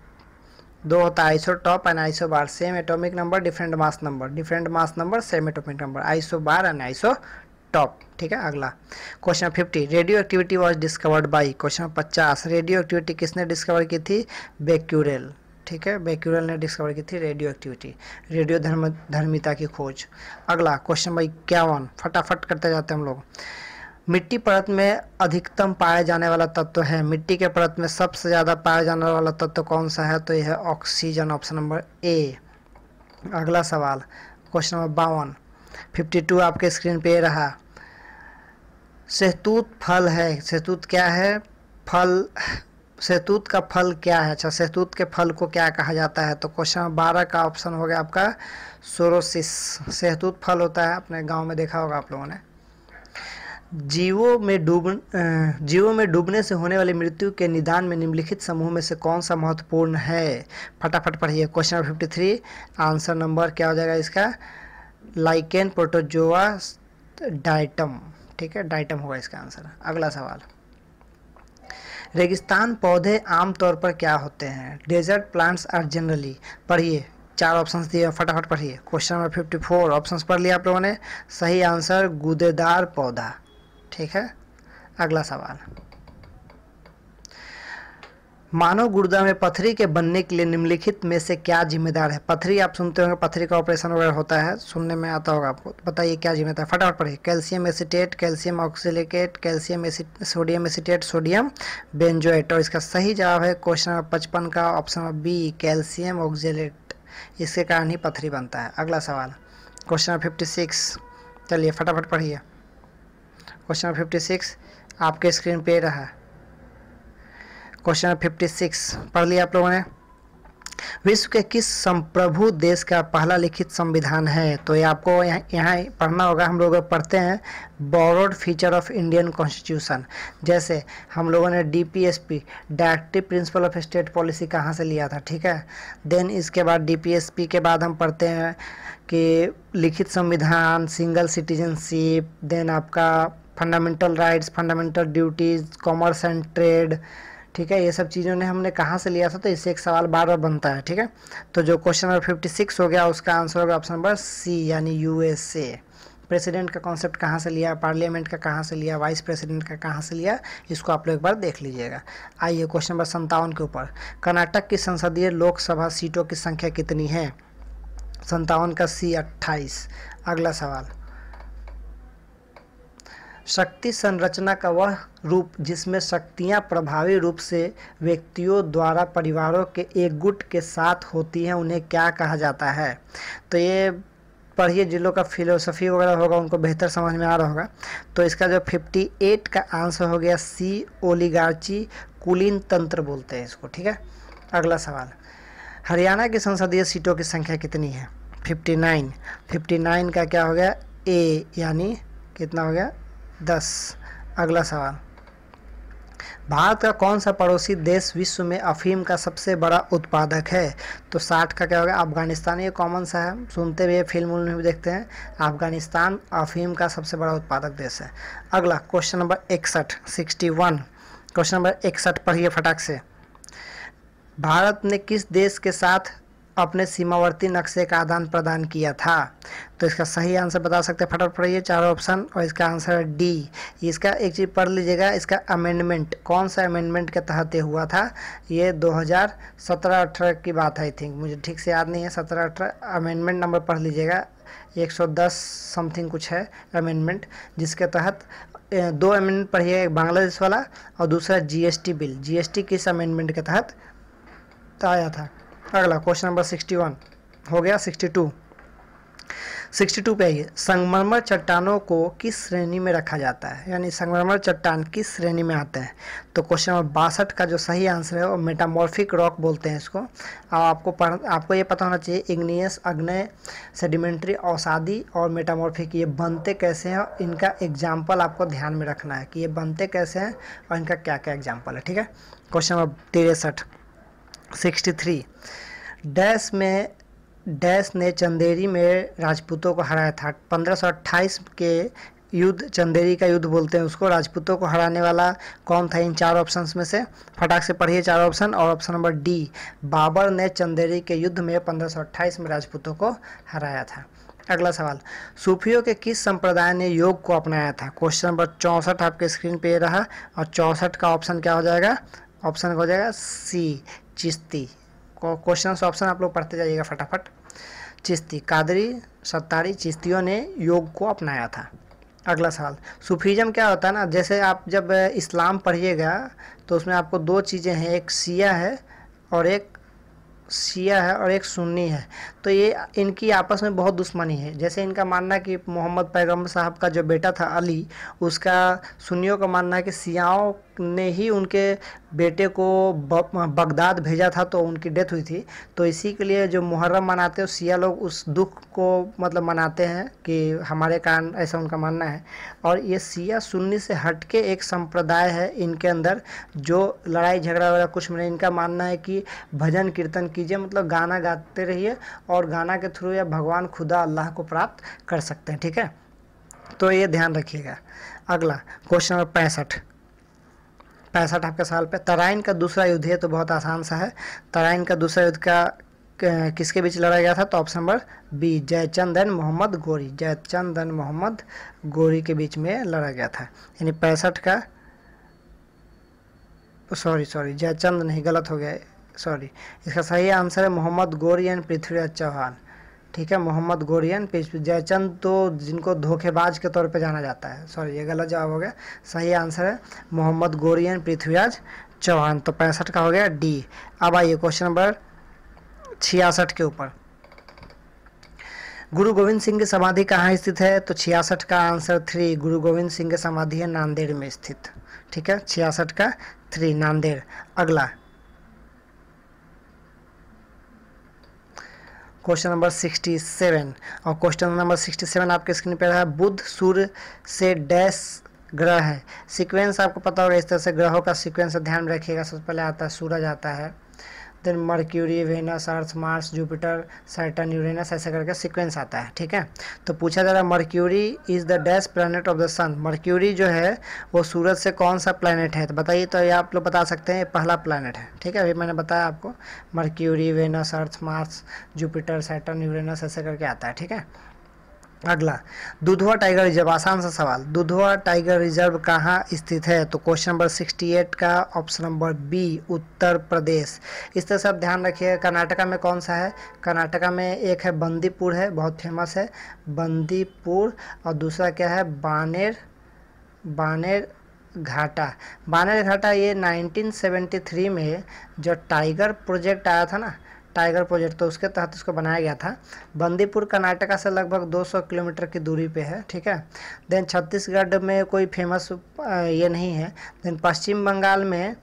दो होता है isotope and isobar same atomic number different mass number different mass number same atomic number isobar and isotope ठीक है अगला question fifty radioactivity was discovered by question पचास radioactivity किसने discover की थी Becquerel ठीक है बेक्यूरल ने डिस्कवर की थी रेडियो एक्टिविटी रेडियो धर्म धर्मिता की खोज अगला क्वेश्चन नंबर इक्यावन फटाफट करते जाते हैं हम लोग मिट्टी परत में अधिकतम पाया जाने वाला तत्व है मिट्टी के परत में सबसे ज़्यादा पाया जाने वाला तत्व कौन सा है तो यह है ऑक्सीजन ऑप्शन नंबर ए अगला सवाल क्वेश्चन नंबर बावन फिफ्टी टू आपके स्क्रीन पे रहा सेहतूत फल है सेहतूत क्या है फल सेतूत का फल क्या है अच्छा सेतूत के फल को क्या कहा जाता है तो क्वेश्चन बारह का ऑप्शन हो गया आपका सोरोसिस सेतूत फल होता है अपने गांव में देखा होगा आप लोगों ने जीवों में डूब जीवों में डूबने से होने वाली मृत्यु के निदान में निम्नलिखित समूह में से कौन सा महत्वपूर्ण है फटाफट पढ़िए question number fifty three answer number क्या हो जाएगा इसका लाइकेन प्रोटोजोआ डाइटम ठीक है डाइटम होगा इसका आंसर अगला सवाल रेगिस्तान पौधे आमतौर पर क्या होते हैं डेजर्ट प्लांट्स आर जनरली पढ़िए चार ऑप्शंस दिए फटाफट पढ़िए question number fifty four option पढ़ लिया आप लोगों ने सही आंसर गुदेदार पौधा ठीक है अगला सवाल मानव गुर्दा में पथरी के बनने के लिए निम्नलिखित में से क्या जिम्मेदार है पथरी आप सुनते होंगे पथरी का ऑपरेशन वगैरह होता है सुनने में आता होगा आपको बताइए क्या जिम्मेदार फटाफट पढ़िए calcium acetate calcium oxalate calcium sodium acetate sodium benzoate और इसका सही जवाब है क्वेश्चन नंबर पचपन का option number B calcium oxalate इसके कारण ही पथरी बनता है अगला सवाल क्वेश्चन नंबर फिफ्टी सिक्स चलिए फटाफट पढ़िए क्वेश्चन नंबर फिफ्टी सिक्स आपके स्क्रीन पे रहा है क्वेश्चन फिफ्टी सिक्स पढ़ लिया आप लोगों ने विश्व के किस संप्रभु देश का पहला लिखित संविधान है तो ये आपको यहाँ यहाँ पढ़ना होगा हम लोग पढ़ते हैं borrowed feature of Indian constitution जैसे हम लोगों ने DPSP directive principle of state policy कहाँ से लिया था ठीक है देन इसके बाद डीपीएसपी के बाद हम पढ़ते हैं कि लिखित संविधान सिंगल सिटीजनशिप देन आपका fundamental rights fundamental duties commerce and trade ठीक है ये सब चीज़ों ने हमने कहाँ से लिया था तो इससे एक सवाल बार बार बनता है ठीक है तो जो क्वेश्चन नंबर फिफ्टी सिक्स हो गया उसका आंसर होगा ऑप्शन नंबर सी यानी यूएसए प्रेसिडेंट का कॉन्सेप्ट कहाँ से लिया पार्लियामेंट का कहाँ से लिया वाइस प्रेसिडेंट का कहाँ से लिया इसको आप लोग एक बार देख लीजिएगा आइए क्वेश्चन नंबर संतावन के ऊपर कर्नाटक की संसदीय लोकसभा सीटों की संख्या कितनी है संतावन का सी अट्ठाईस अगला सवाल शक्ति संरचना का वह रूप जिसमें शक्तियाँ प्रभावी रूप से व्यक्तियों द्वारा परिवारों के एक गुट के साथ होती हैं उन्हें क्या कहा जाता है तो ये पढ़िए जिन लोग का फिलोसफी वगैरह होगा उनको बेहतर समझ में आ रहा होगा तो इसका जो 58 का आंसर हो गया सी ओलीगार्ची कुलीन तंत्र बोलते हैं इसको ठीक है अगला सवाल हरियाणा की संसदीय सीटों की संख्या कितनी है 59 59 का क्या हो गया ए यानी कितना हो गया दस अगला सवाल भारत का कौन सा पड़ोसी देश विश्व में अफीम का सबसे बड़ा उत्पादक है तो साठ का क्या होगा अफगानिस्तान ये कॉमन सा है सुनते भी है फिल्म में भी देखते हैं अफगानिस्तान अफीम का सबसे बड़ा उत्पादक देश है अगला क्वेश्चन नंबर इकसठ सिक्सटी वन क्वेश्चन नंबर इकसठ पढ़िए फटाक से भारत ने किस देश के साथ अपने सीमावर्ती नक्शे का आदान प्रदान किया था तो इसका सही आंसर बता सकते हैं फटाफट पढ़िए चारों ऑप्शन और इसका आंसर है डी इसका एक चीज़ पढ़ लीजिएगा इसका अमेंडमेंट कौन सा अमेंडमेंट के तहत ये हुआ था ये 2017-18 की बात है आई थिंक मुझे ठीक से याद नहीं है 17-18 अमेंडमेंट नंबर पढ़ लीजिएगा 110 समथिंग कुछ है अमेंडमेंट जिसके तहत दो अमेंडमेंट पढ़िए एक बांग्लादेश वाला और दूसरा जी बिल जी किस अमेंडमेंट के तहत आया था अगला क्वेश्चन नंबर सिक्सटी वन हो गया सिक्सटी टू सिक्सटी टू पे आइए संगमरमर चट्टानों को किस श्रेणी में रखा जाता है यानी संगमरमर चट्टान किस श्रेणी में आते हैं तो क्वेश्चन नंबर बासठ का जो सही आंसर है वो मेटामॉर्फिक रॉक बोलते हैं इसको अब आपको पढ़ आपको ये पता होना चाहिए इग्नियस अग्नय सेडिमेंट्री औसादी और मेटामॉर्फिक ये बनते कैसे हैं इनका एग्जाम्पल आपको ध्यान में रखना है कि ये बनते कैसे हैं और इनका क्या क्या एग्जाम्पल है ठीक है क्वेश्चन नंबर तिरसठ सिक्सटी थ्री डैश में डैश ने चंदेरी में राजपूतों को हराया था पंद्रह के युद्ध चंदेरी का युद्ध बोलते हैं उसको राजपूतों को हराने वाला कौन था इन चार ऑप्शंस में से फटाक से पढ़िए चार ऑप्शन और ऑप्शन नंबर डी बाबर ने चंदेरी के युद्ध में 1528 में राजपूतों को हराया था अगला सवाल सूफियों के किस संप्रदाय ने योग को अपनाया था क्वेश्चन नंबर चौंसठ आपके स्क्रीन पे रहा और चौंसठ का ऑप्शन क्या हो जाएगा ऑप्शन हो जाएगा सी चिश्ती क्वेश्चन ऑप्शन आप लोग पढ़ते जाइएगा फटाफट चिश्ती कादरी सत्तारी चिश्तियों ने योग को अपनाया था अगला सवाल सूफीज़म क्या होता है ना जैसे आप जब इस्लाम पढ़िएगा तो उसमें आपको दो चीज़ें हैं एक सिया है और एक शिया है और एक सुन्नी है तो ये इनकी आपस में बहुत दुश्मनी है जैसे इनका मानना कि मोहम्मद पैगम्बर साहब का जो बेटा था अली उसका सुन्नियों का मानना है कि सियाओं ने ही उनके बेटे को बगदाद भेजा था तो उनकी डेथ हुई थी तो इसी के लिए जो मुहर्रम मनाते हैं सिया लोग उस दुख को मतलब मनाते हैं कि हमारे कारण ऐसा उनका मानना है और ये सिया सुन्नी से हट के एक संप्रदाय है इनके अंदर जो लड़ाई झगड़ा वगैरह कुछ नहीं इनका मानना है कि भजन कीर्तन कीजिए मतलब गाना गाते रहिए और गाना के थ्रू या भगवान खुदा अल्लाह को प्राप्त कर सकते हैं ठीक है तो ये ध्यान रखिएगा अगला क्वेश्चन नंबर पैंसठ पैंसठ आपके साल पे तराइन का दूसरा युद्ध है तो बहुत आसान सा है तराइन का दूसरा युद्ध का किसके बीच लड़ा गया था तो option number B Jaichand and Mohammad Ghori Jaichand and Mohammad गोरी के बीच में लड़ा गया था यानी पैंसठ का सॉरी सॉरी जयचंद नहीं गलत हो गया सॉरी इसका सही आंसर है मोहम्मद गोरी एंड पृथ्वीराज चौहान ठीक है मोहम्मद गोरियन पेश जयचंद तो जिनको धोखेबाज के तौर पे जाना जाता है सॉरी ये गलत जवाब हो गया सही आंसर है मोहम्मद गोरियन पृथ्वीराज चौहान तो पैंसठ का हो गया डी अब आइए क्वेश्चन नंबर छियासठ के ऊपर गुरु गोविंद सिंह की समाधि कहाँ स्थित है तो छियासठ का आंसर थ्री गुरु गोविंद सिंह की समाधि है नांदेड़ में स्थित ठीक है छियासठ का थ्री नांदेड़ अगला क्वेश्चन नंबर 67 और क्वेश्चन नंबर 67 आपके स्क्रीन पर है बुध सूर्य से डैश ग्रह है सीक्वेंस आपको पता होगा इस तरह से ग्रहों का सीक्वेंस ध्यान रखिएगा सबसे पहले आता है सूरज आता है then Mercury Venus Earth Mars Jupiter Saturn Uranus ऐसे करके सीक्वेंस आता है ठीक है तो पूछा जा रहा है Mercury is the dash planet of the sun Mercury जो है वो सूरज से कौन सा प्लानट है तो बताइए तो ये आप लोग बता सकते हैं पहला प्लानट है ठीक है अभी मैंने बताया आपको Mercury Venus Earth Mars Jupiter Saturn Uranus ऐसे करके आता है ठीक है अगला दुधवा टाइगर रिजर्व आसान सा सवाल दुधवा टाइगर रिजर्व कहाँ स्थित है तो क्वेश्चन नंबर 68 का option number B Uttar Pradesh इस तरह से आप ध्यान रखिए कर्नाटका में कौन सा है कर्नाटका में एक है बंदीपुर है बहुत फेमस है बंदीपुर और दूसरा क्या है बानेर बानेर घाटा बानेर घाटा ये 1973 में जो टाइगर प्रोजेक्ट आया था ना टाइगर प्रोजेक्ट तो उसके तहत उसको बनाया गया था बंदीपुर कर्नाटका से लगभग 200 किलोमीटर की दूरी पे है ठीक है देन छत्तीसगढ़ में कोई फेमस ये नहीं है देन पश्चिम बंगाल में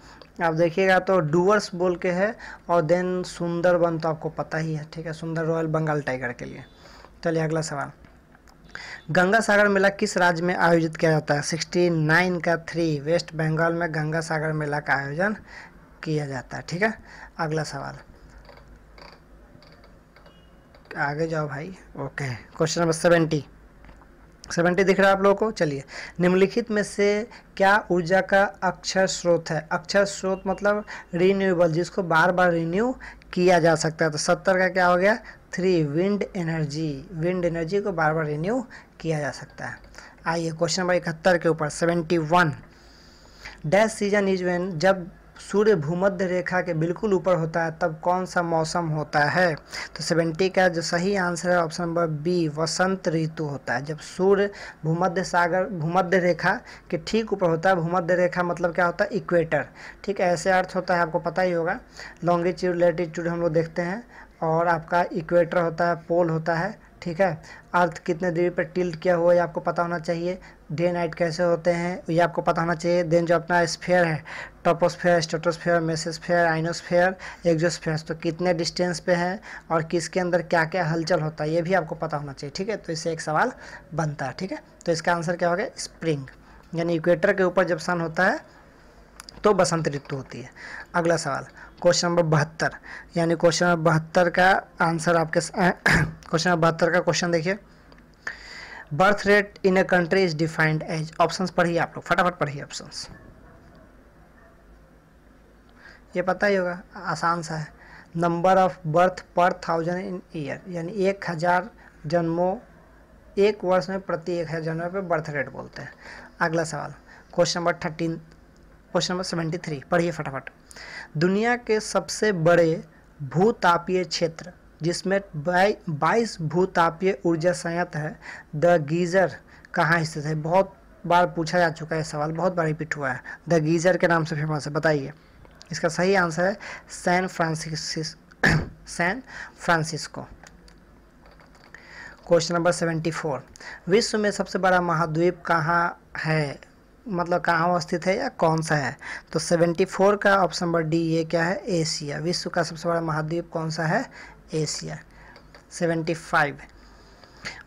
आप देखिएगा तो डूअर्स बोल के है और देन सुंदरबन तो आपको पता ही है ठीक है सुंदर रॉयल बंगाल टाइगर के लिए चलिए अगला सवाल गंगा सागर मेला किस राज्य में आयोजित किया जाता है सिक्सटी नाइन का थ्री वेस्ट बंगाल में गंगा सागर मेला का आयोजन किया जाता है ठीक है अगला सवाल आगे जाओ भाई okay question number seventy seventy दिख रहा है आप लोगों को चलिए निम्नलिखित में से क्या ऊर्जा का अक्षर स्रोत है अक्षर स्रोत मतलब रिन्यूएबल जिसको बार बार रिन्यू किया जा सकता है तो सत्तर का क्या हो गया three wind energy wind energy को बार बार रिन्यू किया जा सकता है आइए क्वेश्चन नंबर इकहत्तर के ऊपर seventy one dash season is when जब सूर्य भूमध्य रेखा के बिल्कुल ऊपर होता है तब कौन सा मौसम होता है तो सेवेंटी का जो सही आंसर है ऑप्शन नंबर बी वसंत ऋतु होता है जब सूर्य भूमध्य सागर भूमध्य रेखा के ठीक ऊपर होता है भूमध्य रेखा मतलब क्या होता है इक्वेटर ठीक है ऐसे अर्थ होता है आपको पता ही होगा लॉन्गिट्यूड लेटीट्यूड हम लोग देखते हैं और आपका इक्वेटर होता है पोल होता है ठीक है अर्थ कितने दूरी पर टिल्ट किया हुआ है आपको पता होना चाहिए डे नाइट कैसे होते हैं ये आपको पता होना चाहिए देन जो अपना स्फेयर है troposphere stratosphere mesosphere ionosphere exosphere तो कितने डिस्टेंस पे हैं और किसके अंदर क्या क्या हलचल होता है ये भी आपको पता होना चाहिए ठीक है तो इससे एक सवाल बनता है ठीक है तो इसका आंसर क्या होगा स्प्रिंग यानी इक्वेटर के ऊपर जब सन होता है तो बसंत ऋतु होती है अगला सवाल क्वेश्चन नंबर बहत्तर यानी क्वेश्चन नंबर बहत्तर का आंसर आपके क्वेश्चन नंबर बहत्तर का क्वेश्चन देखिए birth rate in a country is defined as options पढ़िए आप लोग फटाफट पढ़िए ऑप्शंस ये पता ही होगा आसान सा है number of birth per thousand in year यानी एक हज़ार जन्मों एक वर्ष में प्रति एक हज़ार जन्मों पर बर्थ रेट बोलते हैं अगला सवाल question number thirteen question number seventy three पढ़िए फटाफट दुनिया के सबसे बड़े भूतापीय क्षेत्र जिसमें बाईस भूतापीय ऊर्जा संयंत्र है द गीज़र कहाँ स्थित है बहुत बार पूछा जा चुका है सवाल बहुत बार रिपीट हुआ है द गीज़र के नाम से फेमस है बताइए इसका सही आंसर है San Francis San Francisco question number seventy four विश्व में सबसे बड़ा महाद्वीप कहाँ है मतलब कहाँ अवस्थित है या कौन सा है तो सेवेंटी फोर का ऑप्शन नंबर डी ये क्या है एशिया विश्व का सबसे बड़ा महाद्वीप कौन सा है एशिया 75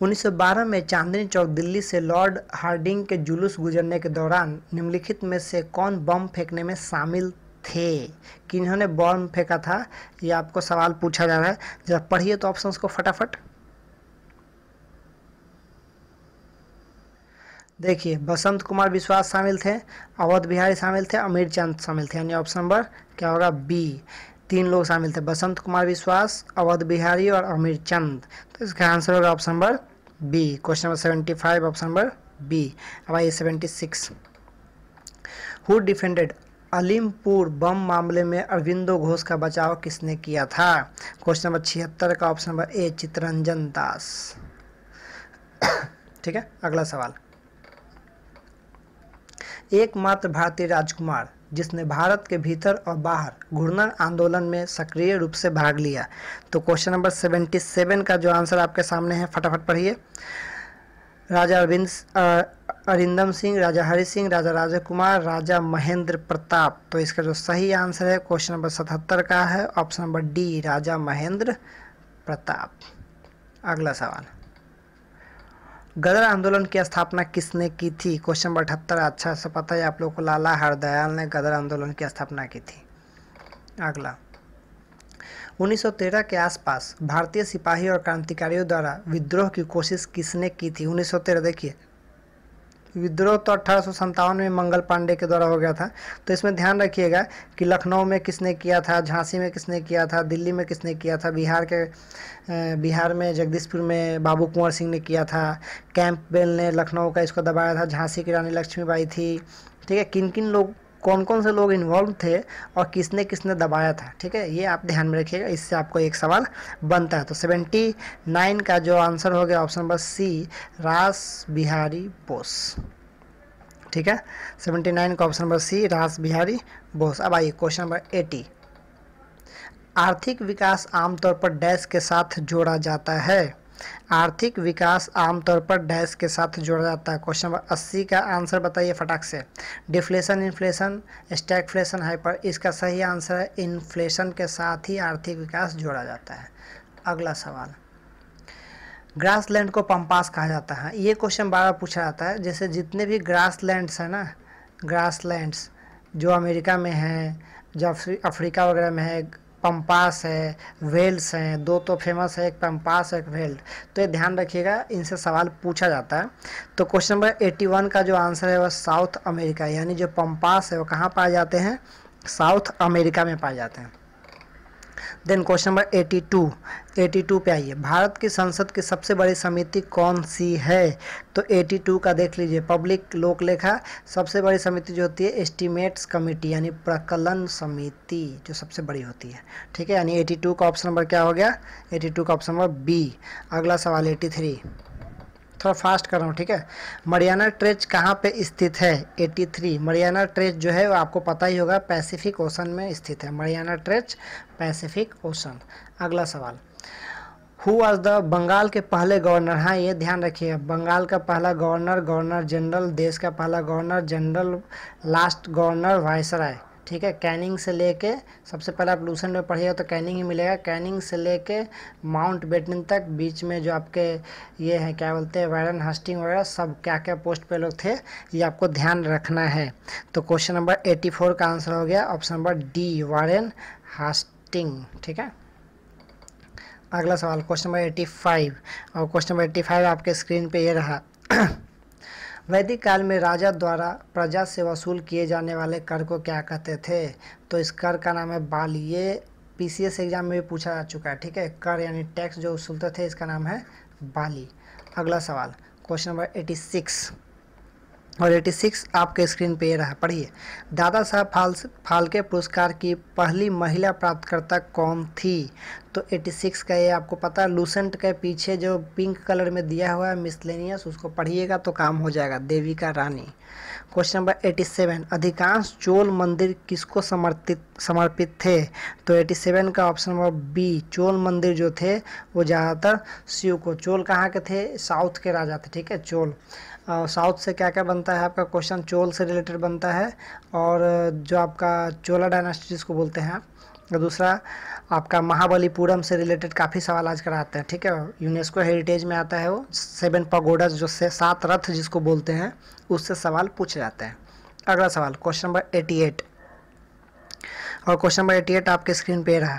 1912 में चांदनी चौक दिल्ली से लॉर्ड हार्डिंग के जुलूस गुजरने के दौरान निम्नलिखित में से कौन बम फेंकने में शामिल थे किन्होंने बम फेंका था ये आपको सवाल पूछा जा रहा है जरा पढ़िए तो ऑप्शंस को फटाफट देखिए बसंत कुमार विश्वास शामिल थे अवध बिहारी शामिल थे अमीर चंद शामिल थे यानी ऑप्शन नंबर क्या होगा बी तीन लोग शामिल थे बसंत कुमार विश्वास अवध बिहारी और अमीर चंद तो इसका आंसर होगा option number B question number seventy five option number B अब आइए seventy six who defended Alipore bomb मामले में अरविंदो घोष का बचाव किसने किया था क्वेश्चन नंबर छिहत्तर का option number A Chittaranjan Das ठीक है अगला सवाल एकमात्र भारतीय राजकुमार जिसने भारत के भीतर और बाहर घूर्णन आंदोलन में सक्रिय रूप से भाग लिया तो क्वेश्चन नंबर सेवेंटी सेवन का जो आंसर आपके सामने है फटाफट पढ़िए राजा अरविंद अरिंदम सिंह राजा हरि सिंह राजा राजा कुमार राजा महेंद्र प्रताप तो इसका जो सही आंसर है क्वेश्चन नंबर सतहत्तर का है option number D Raja Mahendra Pratap अगला सवाल गदर आंदोलन की स्थापना किसने की थी क्वेश्चन नंबर अठहत्तर अच्छा से पता है आप लोग को लाला हरदयाल ने गदर आंदोलन की स्थापना की थी अगला 1913 के आसपास भारतीय सिपाही और क्रांतिकारियों द्वारा विद्रोह की कोशिश किसने की थी 1913 देखिए विद्रोह तो अठारह में मंगल पांडे के द्वारा हो गया था तो इसमें ध्यान रखिएगा कि लखनऊ में किसने किया था झांसी में किसने किया था दिल्ली में किसने किया था बिहार के बिहार में जगदीशपुर में बाबू कुंवर सिंह ने किया था कैंप बेल ने लखनऊ का इसको दबाया था झांसी की रानी लक्ष्मीबाई थी ठीक है किन किन लोग कौन कौन से लोग इन्वॉल्व थे और किसने किसने दबाया था ठीक है ये आप ध्यान में रखिएगा इससे आपको एक सवाल बनता है तो सेवेंटी नाइन का जो आंसर हो गया option number C Rash Behari Bose ठीक है सेवेंटी नाइन का option number C Rash Behari Bose अब आइए क्वेश्चन नंबर एटी आर्थिक विकास आमतौर पर डैश के साथ जोड़ा जाता है आर्थिक विकास आमतौर पर डैश के साथ जोड़ा जाता है क्वेश्चन नंबर अस्सी का आंसर बताइए फटाक से डिफ्लेशन इन्फ्लेशन स्टैगफ्लेशन हाइपर इसका सही आंसर है इन्फ्लेशन के साथ ही आर्थिक विकास जोड़ा जाता है अगला सवाल ग्रास लैंड को पंपास कहा जाता है ये क्वेश्चन बार बार पूछा जाता है जैसे जितने भी ग्रास लैंड्स हैं ना ग्रास लैंड्स जो अमेरिका में हैं जो अफ्रीका वगैरह में है पम्पास है वेल्स हैं दो तो फेमस है एक पम्पास एक वेल्ट तो ये ध्यान रखिएगा इनसे सवाल पूछा जाता है तो क्वेश्चन नंबर एट्टी वन का जो आंसर है वह साउथ अमेरिका यानी जो पम्पास है वो कहाँ पाए जाते हैं साउथ अमेरिका में पाए जाते हैं देन क्वेश्चन नंबर 82 82 पे आइए भारत की संसद की सबसे बड़ी समिति कौन सी है तो 82 का देख लीजिए पब्लिक लोक लेखा सबसे बड़ी समिति जो होती है एस्टीमेट्स कमेटी यानी प्रकलन समिति जो सबसे बड़ी होती है ठीक है यानी 82 का ऑप्शन नंबर क्या हो गया 82 का ऑप्शन नंबर बी अगला सवाल 83 थोड़ा फास्ट कर रहा हूँ ठीक है मरियाना ट्रेच कहाँ पे स्थित है 83 मरियाना ट्रेच जो है वो आपको पता ही होगा पैसिफिक ओशन में स्थित है मरियाना ट्रेच पैसिफिक ओशन अगला सवाल हु आज द बंगाल के पहले गवर्नर हाँ ये ध्यान रखिए बंगाल का पहला गवर्नर गवर्नर जनरल देश का पहला governor general last governor viceroy ठीक है कैनिंग से लेके सबसे पहले आप लूसन में पढ़िएगा तो कैनिंग ही मिलेगा कैनिंग से लेके माउंट बेटन तक बीच में जो आपके ये हैं क्या बोलते हैं वायरन हस्टिंग वगैरह सब क्या क्या पोस्ट पे लोग थे ये आपको ध्यान रखना है तो क्वेश्चन नंबर 84 का आंसर हो गया option number D Warren Hasting ठीक है अगला सवाल क्वेश्चन नंबर एट्टी और क्वेश्चन नंबर एट्टी आपके स्क्रीन पर ये रहा वैदिक काल में राजा द्वारा प्रजा से वसूल किए जाने वाले कर को क्या कहते थे तो इस कर का नाम है बाल ये पी एग्जाम में भी पूछा जा चुका है ठीक है कर यानी टैक्स जो वसूलते थे इसका नाम है बाली अगला सवाल क्वेश्चन नंबर एटी सिक्स और 86 आपके स्क्रीन पे रहा पढ़िए दादा साहब फाल फाल्के पुरस्कार की पहली महिला प्राप्तकर्ता कौन थी तो 86 का ये आपको पता लूसेंट के पीछे जो पिंक कलर में दिया हुआ है मिसलेनियस उसको पढ़िएगा तो काम हो जाएगा देवी का रानी क्वेश्चन नंबर 87 अधिकांश चोल मंदिर किसको समर्पित समर्पित थे तो 87 का ऑप्शन नंबर बी चोल मंदिर जो थे वो ज़्यादातर शिव को चोल कहाँ के थे साउथ के राजा थे ठीक है चोल साउथ से क्या क्या बनता है आपका क्वेश्चन चोल से रिलेटेड बनता है और जो आपका चोला डायनास्टी जिसको बोलते हैं आप दूसरा आपका महाबलीपुरम से रिलेटेड काफ़ी सवाल आज आते हैं ठीक है यूनेस्को हेरिटेज में आता है वो सेवन पगोडा जो से सात रथ जिसको बोलते हैं उससे सवाल पूछे जाते हैं अगला सवाल क्वेश्चन नंबर एटी एट और क्वेश्चन नंबर एटी एट आपके स्क्रीन पे रहा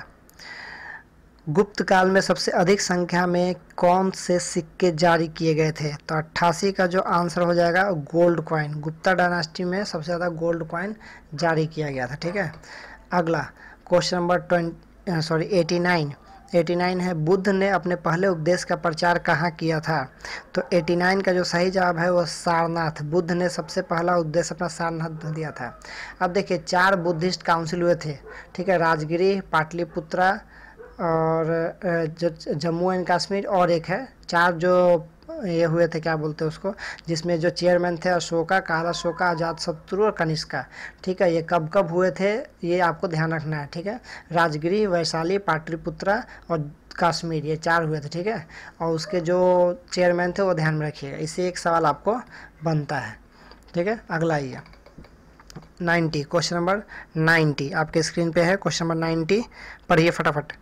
गुप्त काल में सबसे अधिक संख्या में कौन से सिक्के जारी किए गए थे तो अट्ठासी का जो आंसर हो जाएगा गोल्ड क्वाइन गुप्ता डायनास्टी में सबसे ज़्यादा गोल्ड क्वाइन जारी किया गया था ठीक है अगला question number twenty sorry eighty nine eighty nine है बुद्ध ने अपने पहले उपदेश का प्रचार कहाँ किया था तो एटी नाइन का जो सही जवाब है वो सारनाथ बुद्ध ने सबसे पहला उपदेश अपना सारनाथ दिया था अब देखिए चार बुद्धिस्ट काउंसिल हुए थे ठीक है राजगिरी पाटलिपुत्रा और जम्मू एंड कश्मीर और एक है चार जो ये हुए थे क्या बोलते हैं उसको जिसमें जो चेयरमैन थे अशोका काला अशोका आजाद शत्रु और कनिष्का ठीक है ये कब कब हुए थे ये आपको ध्यान रखना है ठीक है राजगिरी वैशाली पाटलिपुत्रा और कश्मीर ये चार हुए थे ठीक है और उसके जो चेयरमैन थे वो ध्यान में रखिएगा इससे एक सवाल आपको बनता है ठीक है अगला ये नाइन्टी क्वेश्चन नंबर नाइन्टी आपके स्क्रीन पर है क्वेश्चन नंबर नाइन्टी पढ़िए फटाफट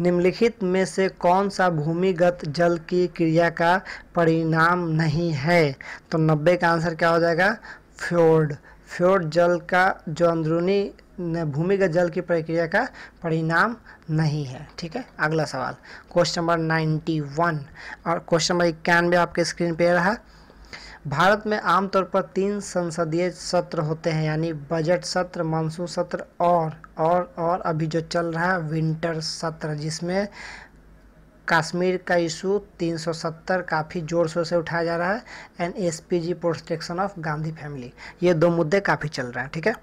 निम्नलिखित में से कौन सा भूमिगत जल की क्रिया का परिणाम नहीं है तो नब्बे का आंसर क्या हो जाएगा फ्योर्ड फ्योर्ड जल का जो अंदरूनी भूमिगत जल की प्रक्रिया का परिणाम नहीं है ठीक है अगला सवाल क्वेश्चन नंबर नाइन्टी वन और क्वेश्चन नंबर इक्यानवे आपके स्क्रीन पे रहा भारत में आमतौर पर तीन संसदीय सत्र होते हैं यानी बजट सत्र मानसून सत्र और और और अभी जो चल रहा है विंटर सत्र जिसमें कश्मीर का इशू 370 काफ़ी ज़ोर शोर से उठाया जा रहा है and S P G protection of Gandhi family ये दो मुद्दे काफ़ी चल रहा है ठीक है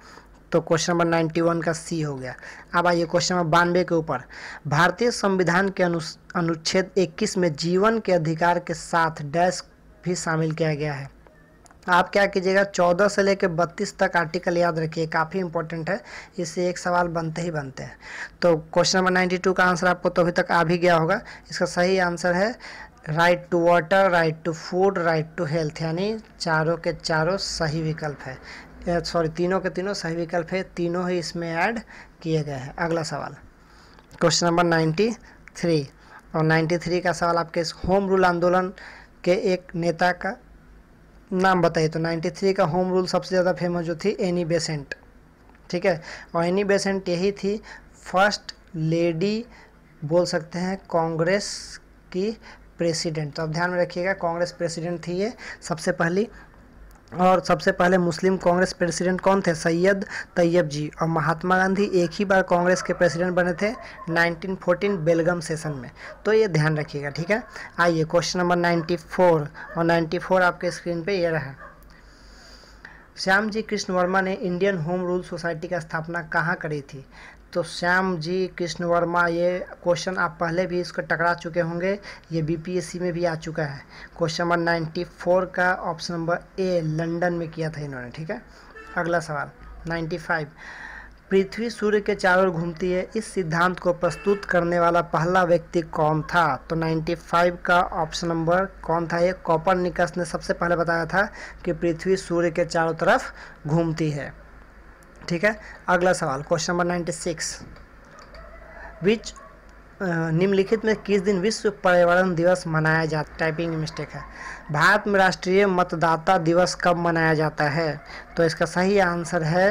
तो क्वेश्चन नंबर 91 का सी हो गया अब आइए क्वेश्चन नंबर बानवे के ऊपर भारतीय संविधान के अनु अनुच्छेद 21 में जीवन के अधिकार के साथ डैश भी शामिल किया गया है आप क्या कीजिएगा चौदह से लेकर बत्तीस तक आर्टिकल याद रखिए काफ़ी इंपॉर्टेंट है इससे एक सवाल बनते ही बनते हैं तो क्वेश्चन नंबर नाइन्टी टू का आंसर आपको तो अभी तक आ भी गया होगा इसका सही आंसर है right to water right to food right to health यानी चारों के चारों सही विकल्प है सॉरी तीनों के तीनों सही विकल्प है तीनों ही इसमें ऐड किए गए हैं अगला सवाल क्वेश्चन नंबर नाइन्टी थ्री और नाइन्टी थ्री का सवाल आपके होम रूल आंदोलन के एक नेता का नाम बताइए तो 93 का होम रूल सबसे ज़्यादा फेमस जो थी एनी बेसेंट ठीक है और एनी बेसेंट यही थी फर्स्ट लेडी बोल सकते हैं कांग्रेस की प्रेसिडेंट तो आप ध्यान में रखिएगा कांग्रेस प्रेसिडेंट थी ये सबसे पहली और सबसे पहले मुस्लिम कांग्रेस प्रेसिडेंट कौन थे सैयद तैयब जी और महात्मा गांधी एक ही बार कांग्रेस के प्रेसिडेंट बने थे 1914 बेलगम सेशन में तो ये ध्यान रखिएगा ठीक है आइए क्वेश्चन नंबर 94 और 94 आपके स्क्रीन पे ये रहा श्याम जी कृष्ण वर्मा ने इंडियन होम रूल सोसाइटी का स्थापना कहाँ करी थी तो श्याम जी कृष्ण वर्मा ये क्वेश्चन आप पहले भी इसको टकरा चुके होंगे ये बीपीएससी में भी आ चुका है क्वेश्चन नंबर नाइन्टी फोर का ऑप्शन नंबर ए लंदन में किया था इन्होंने ठीक है अगला सवाल नाइन्टी फाइव पृथ्वी सूर्य के चारों ओर घूमती है इस सिद्धांत को प्रस्तुत करने वाला पहला व्यक्ति कौन था तो 95 का ऑप्शन नंबर कौन था ये कॉपर निकस ने सबसे पहले बताया था कि पृथ्वी सूर्य के चारों तरफ घूमती है ठीक है अगला सवाल question number ninety six which निम्नलिखित में किस दिन विश्व पर्यावरण दिवस मनाया जाता टाइपिंग मिस्टेक है भारत में राष्ट्रीय मतदाता दिवस कब मनाया जाता है तो इसका सही आंसर है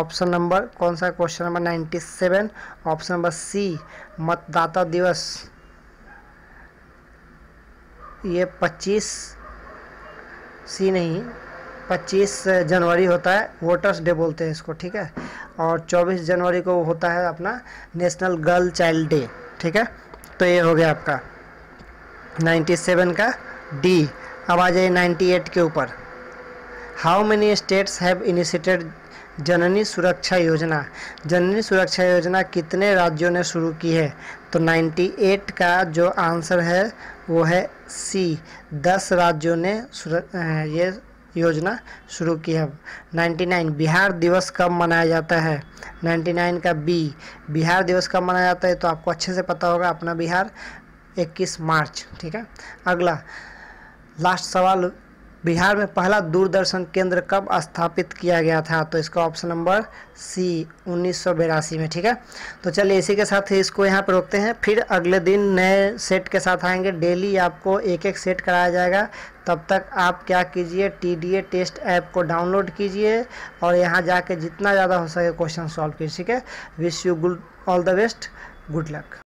ऑप्शन नंबर कौन सा question number ninety seven option number C मतदाता दिवस ये पच्चीस सी नहीं 25 जनवरी होता है वोटर्स डे बोलते हैं इसको ठीक है और 24 जनवरी को होता है अपना नेशनल गर्ल चाइल्ड डे ठीक है तो ये हो गया आपका 97 का डी अब आ जाइए 98 के ऊपर how many states have initiated Janani Suraksha Yojana जननी सुरक्षा योजना कितने राज्यों ने शुरू की है तो 98 का जो आंसर है वो है सी दस राज्यों ने ये योजना शुरू की है 99 बिहार दिवस कब मनाया जाता है 99 का बी बिहार दिवस कब मनाया जाता है तो आपको अच्छे से पता होगा अपना बिहार 21 मार्च ठीक है अगला लास्ट सवाल बिहार में पहला दूरदर्शन केंद्र कब स्थापित किया गया था तो इसका ऑप्शन नंबर सी उन्नीस में ठीक है तो चलिए इसी के साथ इसको यहाँ पर रोकते हैं फिर अगले दिन नए सेट के साथ आएंगे डेली आपको एक एक सेट कराया जाएगा तब तक आप क्या कीजिए टी टेस्ट ऐप को डाउनलोड कीजिए और यहाँ जाके जितना ज़्यादा हो सके क्वेश्चन सॉल्व कीजिए ठीक है wish you good all the best good luck